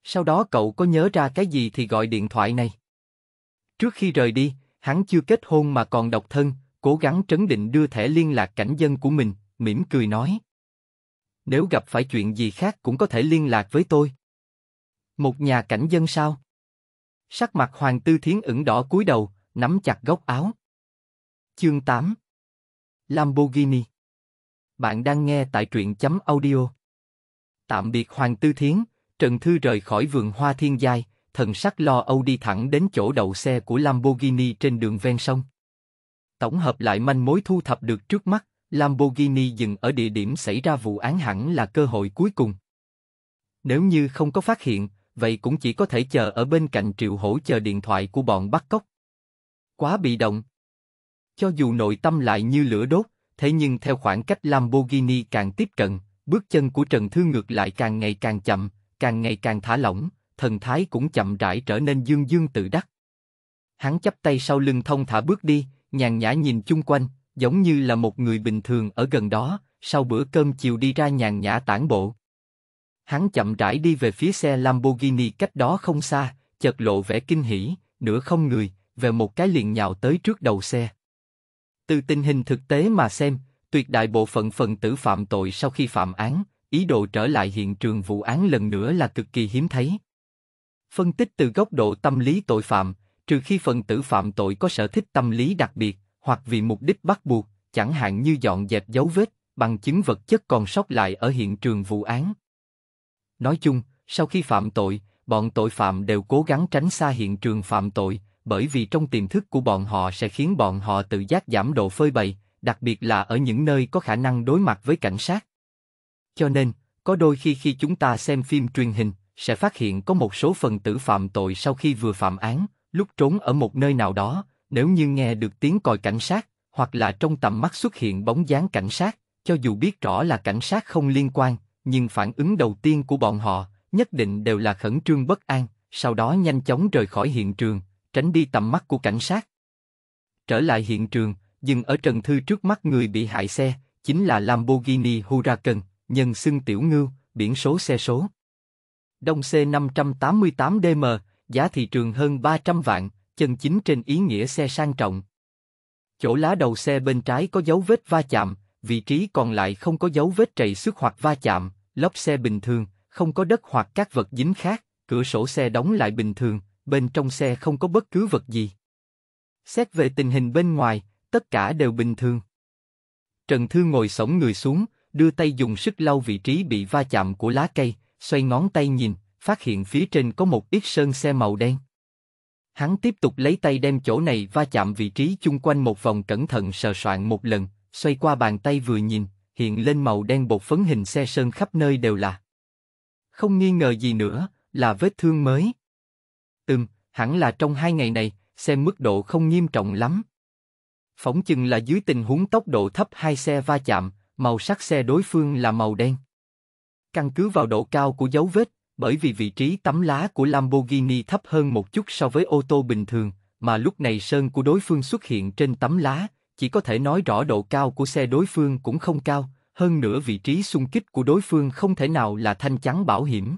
A: Sau đó cậu có nhớ ra cái gì thì gọi điện thoại này. Trước khi rời đi, hắn chưa kết hôn mà còn độc thân, cố gắng trấn định đưa thẻ liên lạc cảnh dân của mình, mỉm cười nói. Nếu gặp phải chuyện gì khác cũng có thể liên lạc với tôi. Một nhà cảnh dân sao? Sắc mặt Hoàng Tư Thiến ửng đỏ cúi đầu, nắm chặt góc áo. Chương 8 Lamborghini Bạn đang nghe tại truyện chấm audio. Tạm biệt Hoàng Tư Thiến, Trần Thư rời khỏi vườn hoa thiên giai, thần sắc lo âu đi thẳng đến chỗ đậu xe của Lamborghini trên đường ven sông. Tổng hợp lại manh mối thu thập được trước mắt, Lamborghini dừng ở địa điểm xảy ra vụ án hẳn là cơ hội cuối cùng. Nếu như không có phát hiện, vậy cũng chỉ có thể chờ ở bên cạnh triệu hổ chờ điện thoại của bọn bắt cóc. Quá bị động. Cho dù nội tâm lại như lửa đốt, thế nhưng theo khoảng cách Lamborghini càng tiếp cận, bước chân của Trần Thư ngược lại càng ngày càng chậm, càng ngày càng thả lỏng, thần thái cũng chậm rãi trở nên dương dương tự đắc. Hắn chắp tay sau lưng thông thả bước đi, nhàn nhã nhìn chung quanh, giống như là một người bình thường ở gần đó, sau bữa cơm chiều đi ra nhàn nhã tản bộ. Hắn chậm rãi đi về phía xe Lamborghini cách đó không xa, chợt lộ vẻ kinh hỉ, nửa không người, về một cái liền nhào tới trước đầu xe. Từ tình hình thực tế mà xem, tuyệt đại bộ phận phần tử phạm tội sau khi phạm án, ý đồ trở lại hiện trường vụ án lần nữa là cực kỳ hiếm thấy. Phân tích từ góc độ tâm lý tội phạm, trừ khi phần tử phạm tội có sở thích tâm lý đặc biệt, hoặc vì mục đích bắt buộc, chẳng hạn như dọn dẹp dấu vết, bằng chứng vật chất còn sót lại ở hiện trường vụ án. Nói chung, sau khi phạm tội, bọn tội phạm đều cố gắng tránh xa hiện trường phạm tội, bởi vì trong tiềm thức của bọn họ sẽ khiến bọn họ tự giác giảm độ phơi bày, đặc biệt là ở những nơi có khả năng đối mặt với cảnh sát. Cho nên, có đôi khi khi chúng ta xem phim truyền hình, sẽ phát hiện có một số phần tử phạm tội sau khi vừa phạm án, lúc trốn ở một nơi nào đó, nếu như nghe được tiếng còi cảnh sát, hoặc là trong tầm mắt xuất hiện bóng dáng cảnh sát, cho dù biết rõ là cảnh sát không liên quan, nhưng phản ứng đầu tiên của bọn họ nhất định đều là khẩn trương bất an, sau đó nhanh chóng rời khỏi hiện trường, tránh đi tầm mắt của cảnh sát. Trở lại hiện trường, dừng ở Trần Thư trước mắt người bị hại xe, chính là Lamborghini Huracan, nhân xưng tiểu ngưu, biển số xe số. Đông C588DM, giá thị trường hơn 300 vạn, chân chính trên ý nghĩa xe sang trọng. Chỗ lá đầu xe bên trái có dấu vết va chạm, vị trí còn lại không có dấu vết trầy xước hoặc va chạm, lốp xe bình thường, không có đất hoặc các vật dính khác, cửa sổ xe đóng lại bình thường, bên trong xe không có bất cứ vật gì. Xét về tình hình bên ngoài, tất cả đều bình thường. Trần Thư ngồi sổng người xuống, đưa tay dùng sức lau vị trí bị va chạm của lá cây, xoay ngón tay nhìn, phát hiện phía trên có một ít sơn xe màu đen. Hắn tiếp tục lấy tay đem chỗ này va chạm vị trí chung quanh một vòng cẩn thận sờ soạn một lần, xoay qua bàn tay vừa nhìn, hiện lên màu đen bột phấn hình xe sơn khắp nơi đều là. Không nghi ngờ gì nữa, là vết thương mới. Ừm, hẳn là trong hai ngày này, xem mức độ không nghiêm trọng lắm. Phỏng chừng là dưới tình huống tốc độ thấp hai xe va chạm, màu sắc xe đối phương là màu đen. Căn cứ vào độ cao của dấu vết, bởi vì vị trí tấm lá của Lamborghini thấp hơn một chút so với ô tô bình thường, mà lúc này sơn của đối phương xuất hiện trên tấm lá, chỉ có thể nói rõ độ cao của xe đối phương cũng không cao, hơn nữa vị trí xung kích của đối phương không thể nào là thanh chắn bảo hiểm.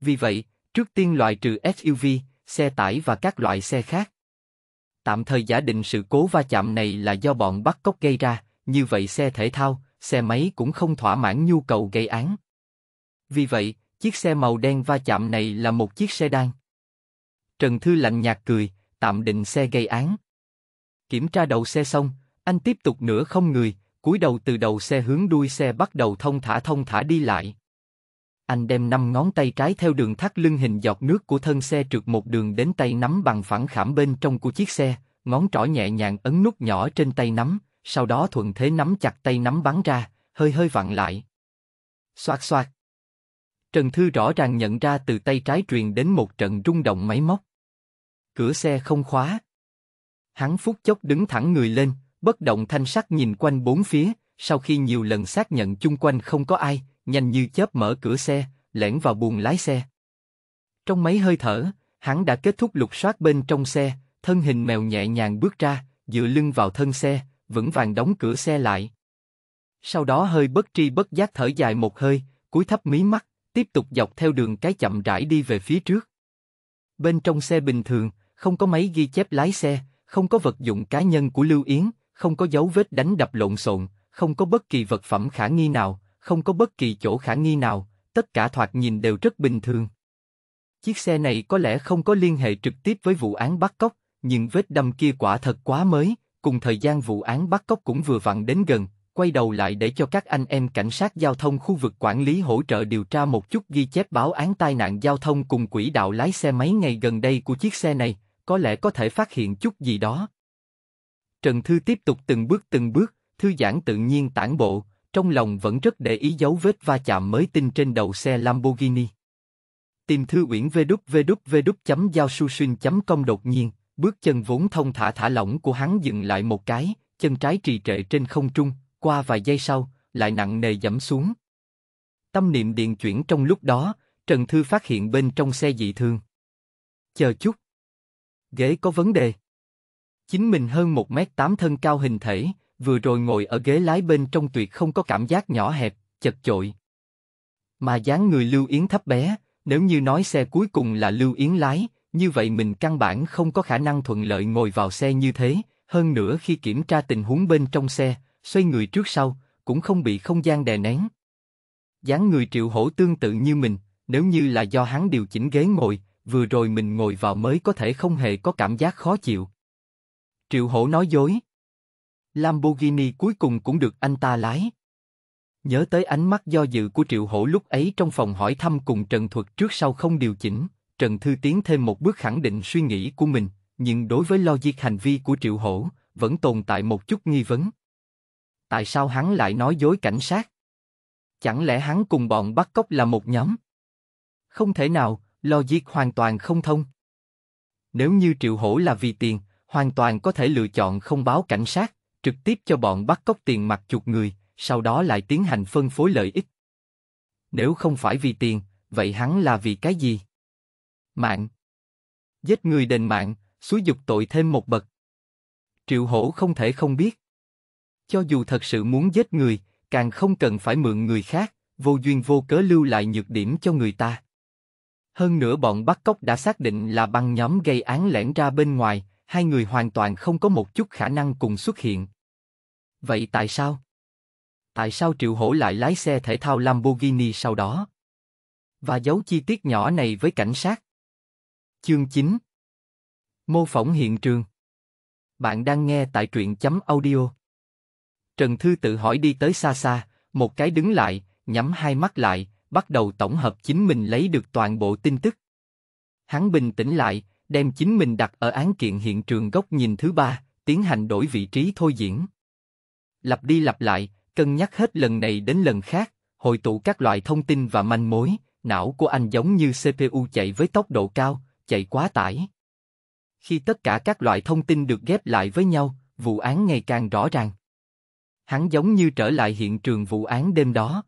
A: Vì vậy, trước tiên loại trừ SUV, xe tải và các loại xe khác. Tạm thời giả định sự cố va chạm này là do bọn bắt cóc gây ra, như vậy xe thể thao, xe máy cũng không thỏa mãn nhu cầu gây án. Vì vậy, chiếc xe màu đen va chạm này là một chiếc xe sedan. Trần Thư lạnh nhạt cười, tạm định xe gây án. Kiểm tra đầu xe xong, anh tiếp tục nửa không người, cúi đầu từ đầu xe hướng đuôi xe bắt đầu thông thả thông thả đi lại. Anh đem năm ngón tay trái theo đường thắt lưng hình giọt nước của thân xe trượt một đường đến tay nắm bằng phẳng khảm bên trong của chiếc xe, ngón trỏ nhẹ nhàng ấn nút nhỏ trên tay nắm, sau đó thuận thế nắm chặt tay nắm bắn ra, hơi hơi vặn lại. Xoạt xoạt. Trần Thư rõ ràng nhận ra từ tay trái truyền đến một trận rung động máy móc. Cửa xe không khóa. Hắn phút chốc đứng thẳng người lên, bất động thanh sắc nhìn quanh bốn phía, sau khi nhiều lần xác nhận chung quanh không có ai, nhanh như chớp mở cửa xe, lẻn vào buồng lái xe. Trong mấy hơi thở, hắn đã kết thúc lục soát bên trong xe, thân hình mèo nhẹ nhàng bước ra, dựa lưng vào thân xe, vững vàng đóng cửa xe lại. Sau đó hơi bất tri bất giác thở dài một hơi, cúi thấp mí mắt, tiếp tục dọc theo đường cái chậm rãi đi về phía trước. Bên trong xe bình thường, không có máy ghi chép lái xe, không có vật dụng cá nhân của Lưu Yến, không có dấu vết đánh đập lộn xộn, không có bất kỳ vật phẩm khả nghi nào, không có bất kỳ chỗ khả nghi nào, tất cả thoạt nhìn đều rất bình thường. Chiếc xe này có lẽ không có liên hệ trực tiếp với vụ án bắt cóc, nhưng vết đâm kia quả thật quá mới, cùng thời gian vụ án bắt cóc cũng vừa vặn đến gần, quay đầu lại để cho các anh em cảnh sát giao thông khu vực quản lý hỗ trợ điều tra một chút ghi chép báo án tai nạn giao thông cùng quỹ đạo lái xe máy ngày gần đây của chiếc xe này, có lẽ có thể phát hiện chút gì đó. Trần Thư tiếp tục từng bước từng bước, thư giãn tự nhiên tản bộ, trong lòng vẫn rất để ý dấu vết va chạm mới tinh trên đầu xe Lamborghini. Tìm thư uyển vđvđvđ.giao su xuyên.com đột nhiên, Bước chân vốn thông thả thả lỏng của hắn dừng lại một cái, chân trái trì trệ trên không trung, qua vài giây sau, lại nặng nề dẫm xuống. Tâm niệm điện chuyển trong lúc đó, Trần Thư phát hiện bên trong xe dị thường. Chờ chút. Ghế có vấn đề. Chính mình hơn 1m8 thân cao hình thể, vừa rồi ngồi ở ghế lái bên trong tuyệt không có cảm giác nhỏ hẹp, chật chội. Mà dáng người Lưu Yến thấp bé, nếu như nói xe cuối cùng là Lưu Yến lái, như vậy mình căn bản không có khả năng thuận lợi ngồi vào xe như thế, hơn nữa khi kiểm tra tình huống bên trong xe, xoay người trước sau, cũng không bị không gian đè nén. dáng người triệu hổ tương tự như mình, nếu như là do hắn điều chỉnh ghế ngồi, vừa rồi mình ngồi vào mới có thể không hề có cảm giác khó chịu. Triệu hổ nói dối. Lamborghini cuối cùng cũng được anh ta lái. Nhớ tới ánh mắt do dự của triệu hổ lúc ấy trong phòng hỏi thăm cùng Trần Thuật trước sau không điều chỉnh, Trần Thư Tiến thêm một bước khẳng định suy nghĩ của mình, nhưng đối với logic hành vi của Triệu Hổ, vẫn tồn tại một chút nghi vấn. Tại sao hắn lại nói dối cảnh sát? Chẳng lẽ hắn cùng bọn bắt cóc là một nhóm? Không thể nào, logic hoàn toàn không thông. Nếu như Triệu Hổ là vì tiền, hoàn toàn có thể lựa chọn không báo cảnh sát, trực tiếp cho bọn bắt cóc tiền mặt chục người, sau đó lại tiến hành phân phối lợi ích. Nếu không phải vì tiền, vậy hắn là vì cái gì? Mạng. Giết người đền mạng, xúi dục tội thêm một bậc. Triệu hổ không thể không biết. Cho dù thật sự muốn giết người, càng không cần phải mượn người khác, vô duyên vô cớ lưu lại nhược điểm cho người ta. Hơn nữa bọn bắt cóc đã xác định là băng nhóm gây án lẻn ra bên ngoài, hai người hoàn toàn không có một chút khả năng cùng xuất hiện. Vậy tại sao? Tại sao Triệu Hổ lại lái xe thể thao Lamborghini sau đó? Và giấu chi tiết nhỏ này với cảnh sát. Chương 9 Mô phỏng hiện trường Bạn đang nghe tại truyện chấm audio Trần Thư tự hỏi đi tới xa xa, một cái đứng lại, nhắm hai mắt lại, bắt đầu tổng hợp chính mình lấy được toàn bộ tin tức. Hắn bình tĩnh lại, đem chính mình đặt ở án kiện hiện trường góc nhìn thứ ba, tiến hành đổi vị trí thôi diễn. Lặp đi lặp lại, cân nhắc hết lần này đến lần khác, hội tụ các loại thông tin và manh mối, não của anh giống như CPU chạy với tốc độ cao, chạy quá tải. Khi tất cả các loại thông tin được ghép lại với nhau, vụ án ngày càng rõ ràng. Hắn giống như trở lại hiện trường vụ án đêm đó.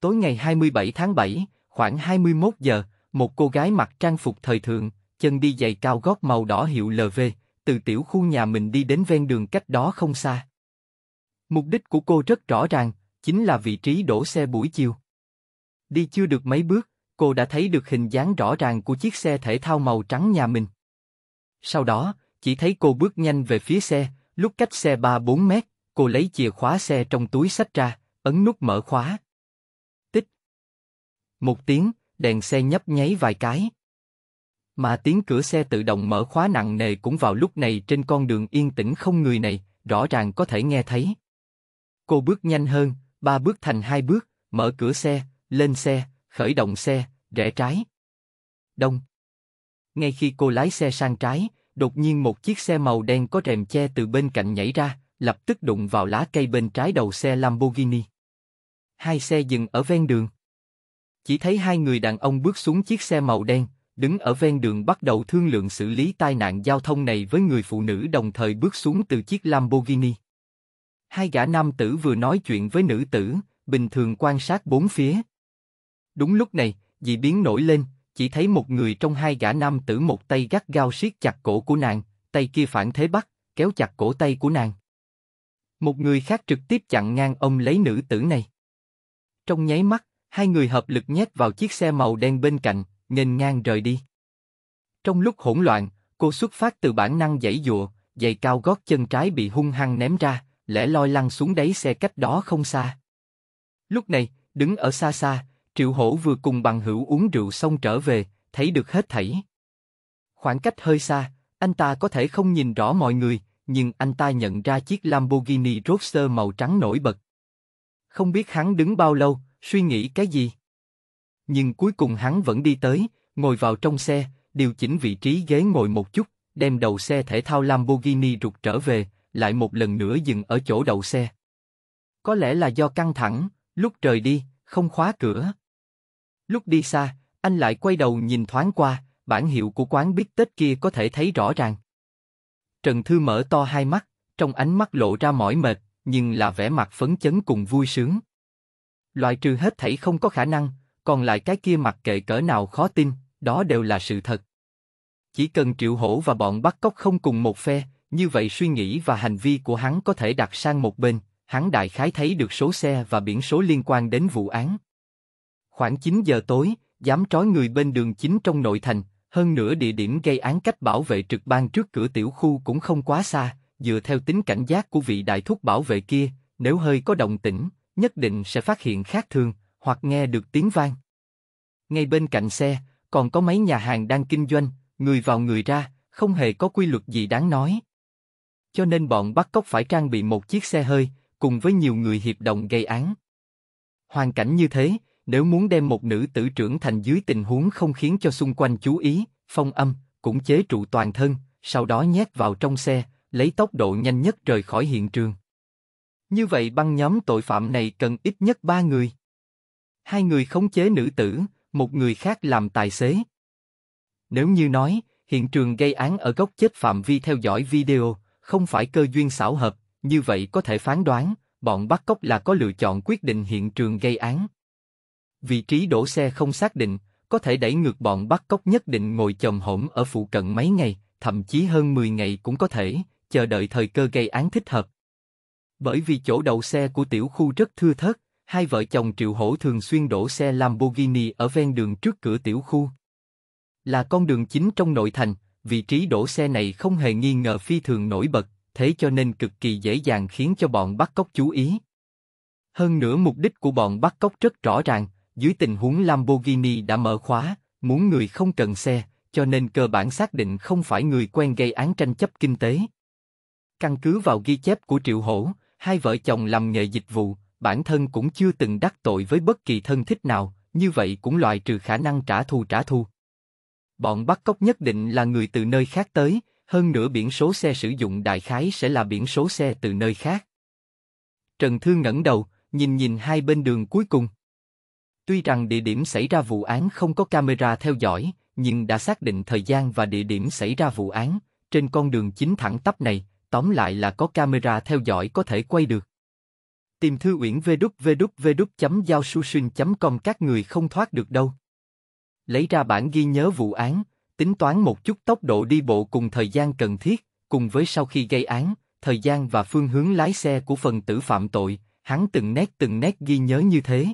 A: Tối ngày 27 tháng 7, khoảng 21 giờ, một cô gái mặc trang phục thời thượng, chân đi giày cao gót màu đỏ hiệu LV, từ tiểu khu nhà mình đi đến ven đường cách đó không xa. Mục đích của cô rất rõ ràng, chính là vị trí đổ xe buổi chiều. Đi chưa được mấy bước, cô đã thấy được hình dáng rõ ràng của chiếc xe thể thao màu trắng nhà mình. Sau đó, chỉ thấy cô bước nhanh về phía xe, lúc cách xe 3-4 mét, cô lấy chìa khóa xe trong túi sách ra, ấn nút mở khóa. Tích. Một tiếng, đèn xe nhấp nháy vài cái. Mà tiếng cửa xe tự động mở khóa nặng nề cũng vào lúc này trên con đường yên tĩnh không người này, rõ ràng có thể nghe thấy. Cô bước nhanh hơn, ba bước thành hai bước, mở cửa xe, lên xe, khởi động xe, rẽ trái. Đông. Ngay khi cô lái xe sang trái, đột nhiên một chiếc xe màu đen có rèm che từ bên cạnh nhảy ra, lập tức đụng vào lá cây bên trái đầu xe Lamborghini. Hai xe dừng ở ven đường. Chỉ thấy hai người đàn ông bước xuống chiếc xe màu đen, đứng ở ven đường bắt đầu thương lượng xử lý tai nạn giao thông này với người phụ nữ đồng thời bước xuống từ chiếc Lamborghini. Hai gã nam tử vừa nói chuyện với nữ tử, bình thường quan sát bốn phía. Đúng lúc này, dị biến nổi lên, chỉ thấy một người trong hai gã nam tử một tay gắt gao siết chặt cổ của nàng, tay kia phản thế bắt, kéo chặt cổ tay của nàng. Một người khác trực tiếp chặn ngang ông lấy nữ tử này. Trong nháy mắt, hai người hợp lực nhét vào chiếc xe màu đen bên cạnh, nghênh ngang rời đi. Trong lúc hỗn loạn, cô xuất phát từ bản năng dãy dụa, giày cao gót chân trái bị hung hăng ném ra, lẻ loi lăn xuống đáy xe cách đó không xa. Lúc này, đứng ở xa xa, Triệu Hổ vừa cùng bằng hữu uống rượu xong trở về, thấy được hết thảy. Khoảng cách hơi xa, anh ta có thể không nhìn rõ mọi người, nhưng anh ta nhận ra chiếc Lamborghini Roadster màu trắng nổi bật. Không biết hắn đứng bao lâu, suy nghĩ cái gì. Nhưng cuối cùng hắn vẫn đi tới, ngồi vào trong xe, điều chỉnh vị trí ghế ngồi một chút, đem đầu xe thể thao Lamborghini rụt trở về, lại một lần nữa dừng ở chỗ đầu xe. Có lẽ là do căng thẳng, lúc trời đi, không khóa cửa. Lúc đi xa, anh lại quay đầu nhìn thoáng qua, bản hiệu của quán bít tết kia có thể thấy rõ ràng. Trần Thư mở to hai mắt, trong ánh mắt lộ ra mỏi mệt, nhưng là vẻ mặt phấn chấn cùng vui sướng. Loại trừ hết thảy không có khả năng, còn lại cái kia mặc kệ cỡ nào khó tin, đó đều là sự thật. Chỉ cần Triệu Hổ và bọn bắt cóc không cùng một phe, như vậy suy nghĩ và hành vi của hắn có thể đặt sang một bên, hắn đại khái thấy được số xe và biển số liên quan đến vụ án. Khoảng 9 giờ tối, dám trói người bên đường chính trong nội thành, hơn nữa địa điểm gây án cách bảo vệ trực ban trước cửa tiểu khu cũng không quá xa, dựa theo tính cảnh giác của vị đại thúc bảo vệ kia, nếu hơi có động tĩnh, nhất định sẽ phát hiện khác thường, hoặc nghe được tiếng vang. Ngay bên cạnh xe, còn có mấy nhà hàng đang kinh doanh, người vào người ra, không hề có quy luật gì đáng nói. Cho nên bọn bắt cóc phải trang bị một chiếc xe hơi, cùng với nhiều người hiệp đồng gây án. Hoàn cảnh như thế, nếu muốn đem một nữ tử trưởng thành dưới tình huống không khiến cho xung quanh chú ý, phong âm, cũng chế trụ toàn thân, sau đó nhét vào trong xe, lấy tốc độ nhanh nhất rời khỏi hiện trường. Như vậy băng nhóm tội phạm này cần ít nhất ba người. Hai người khống chế nữ tử, một người khác làm tài xế. Nếu như nói, hiện trường gây án ở góc chết phạm vi theo dõi video, không phải cơ duyên xảo hợp, như vậy có thể phán đoán, bọn bắt cóc là có lựa chọn quyết định hiện trường gây án vị trí đổ xe không xác định, có thể đẩy ngược bọn bắt cóc nhất định ngồi chồm hổm ở phụ cận mấy ngày, thậm chí hơn 10 ngày cũng có thể, chờ đợi thời cơ gây án thích hợp. Bởi vì chỗ đậu xe của tiểu khu rất thưa thớt, hai vợ chồng Triệu Hổ thường xuyên đổ xe Lamborghini ở ven đường trước cửa tiểu khu. Là con đường chính trong nội thành, vị trí đổ xe này không hề nghi ngờ phi thường nổi bật, thế cho nên cực kỳ dễ dàng khiến cho bọn bắt cóc chú ý. Hơn nữa mục đích của bọn bắt cóc rất rõ ràng, dưới tình huống Lamborghini đã mở khóa, muốn người không cần xe, cho nên cơ bản xác định không phải người quen gây án tranh chấp kinh tế. Căn cứ vào ghi chép của Triệu Hổ, hai vợ chồng làm nghề dịch vụ, bản thân cũng chưa từng đắc tội với bất kỳ thân thích nào, như vậy cũng loại trừ khả năng trả thù trả thù. Bọn bắt cóc nhất định là người từ nơi khác tới, hơn nữa biển số xe sử dụng đại khái sẽ là biển số xe từ nơi khác. Trần Thư ngẩng đầu, nhìn nhìn hai bên đường cuối cùng. Tuy rằng địa điểm xảy ra vụ án không có camera theo dõi, nhưng đã xác định thời gian và địa điểm xảy ra vụ án, trên con đường chính thẳng tắp này, tóm lại là có camera theo dõi có thể quay được. Tìm thư uyển www.giao-su-xuyên.com các người không thoát được đâu. Lấy ra bản ghi nhớ vụ án, tính toán một chút tốc độ đi bộ cùng thời gian cần thiết, cùng với sau khi gây án, thời gian và phương hướng lái xe của phần tử phạm tội, hắn từng nét từng nét ghi nhớ như thế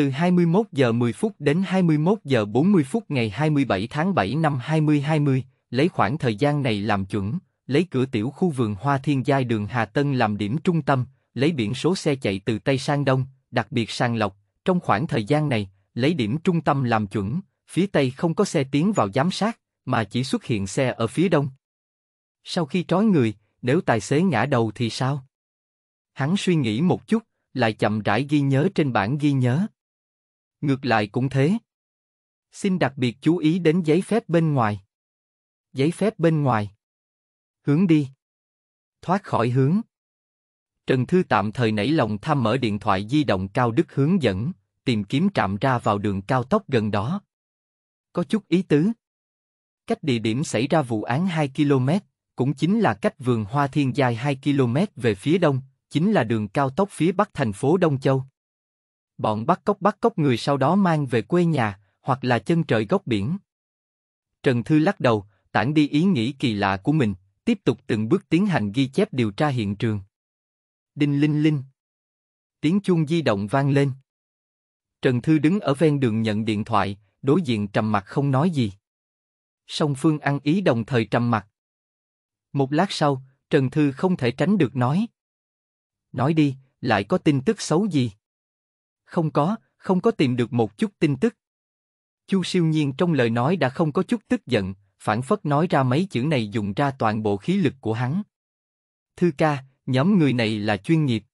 A: từ 21 giờ 10 phút đến 21 giờ 40 phút ngày 27 tháng 7 năm 2020, lấy khoảng thời gian này làm chuẩn, lấy cửa tiểu khu vườn hoa thiên giai đường Hà Tân làm điểm trung tâm, lấy biển số xe chạy từ Tây sang Đông, đặc biệt sàng lọc, trong khoảng thời gian này, lấy điểm trung tâm làm chuẩn, phía Tây không có xe tiến vào giám sát, mà chỉ xuất hiện xe ở phía Đông. Sau khi trói người, nếu tài xế ngã đầu thì sao? Hắn suy nghĩ một chút, lại chậm rãi ghi nhớ trên bản ghi nhớ. Ngược lại cũng thế. Xin đặc biệt chú ý đến giấy phép bên ngoài. Giấy phép bên ngoài. Hướng đi. Thoát khỏi hướng. Trần Thư tạm thời nảy lòng tham mở điện thoại di động cao đức hướng dẫn, tìm kiếm trạm ra vào đường cao tốc gần đó. Có chút ý tứ. Cách địa điểm xảy ra vụ án 2 km, cũng chính là cách vườn hoa thiên dài 2 km về phía đông, chính là đường cao tốc phía bắc thành phố Đông Châu bọn bắt cóc bắt cóc người sau đó mang về quê nhà, hoặc là chân trời góc biển. Trần Thư lắc đầu, tản đi ý nghĩ kỳ lạ của mình, tiếp tục từng bước tiến hành ghi chép điều tra hiện trường. Đinh linh linh. Tiếng chuông di động vang lên. Trần Thư đứng ở ven đường nhận điện thoại, đối diện trầm mặt không nói gì. Song Phương ăn ý đồng thời trầm mặt. Một lát sau, Trần Thư không thể tránh được nói. Nói đi, lại có tin tức xấu gì? không có, không có tìm được một chút tin tức. Chu siêu nhiên trong lời nói đã không có chút tức giận, phản phất nói ra mấy chữ này dùng ra toàn bộ khí lực của hắn. Thư ca, nhóm người này là chuyên nghiệp.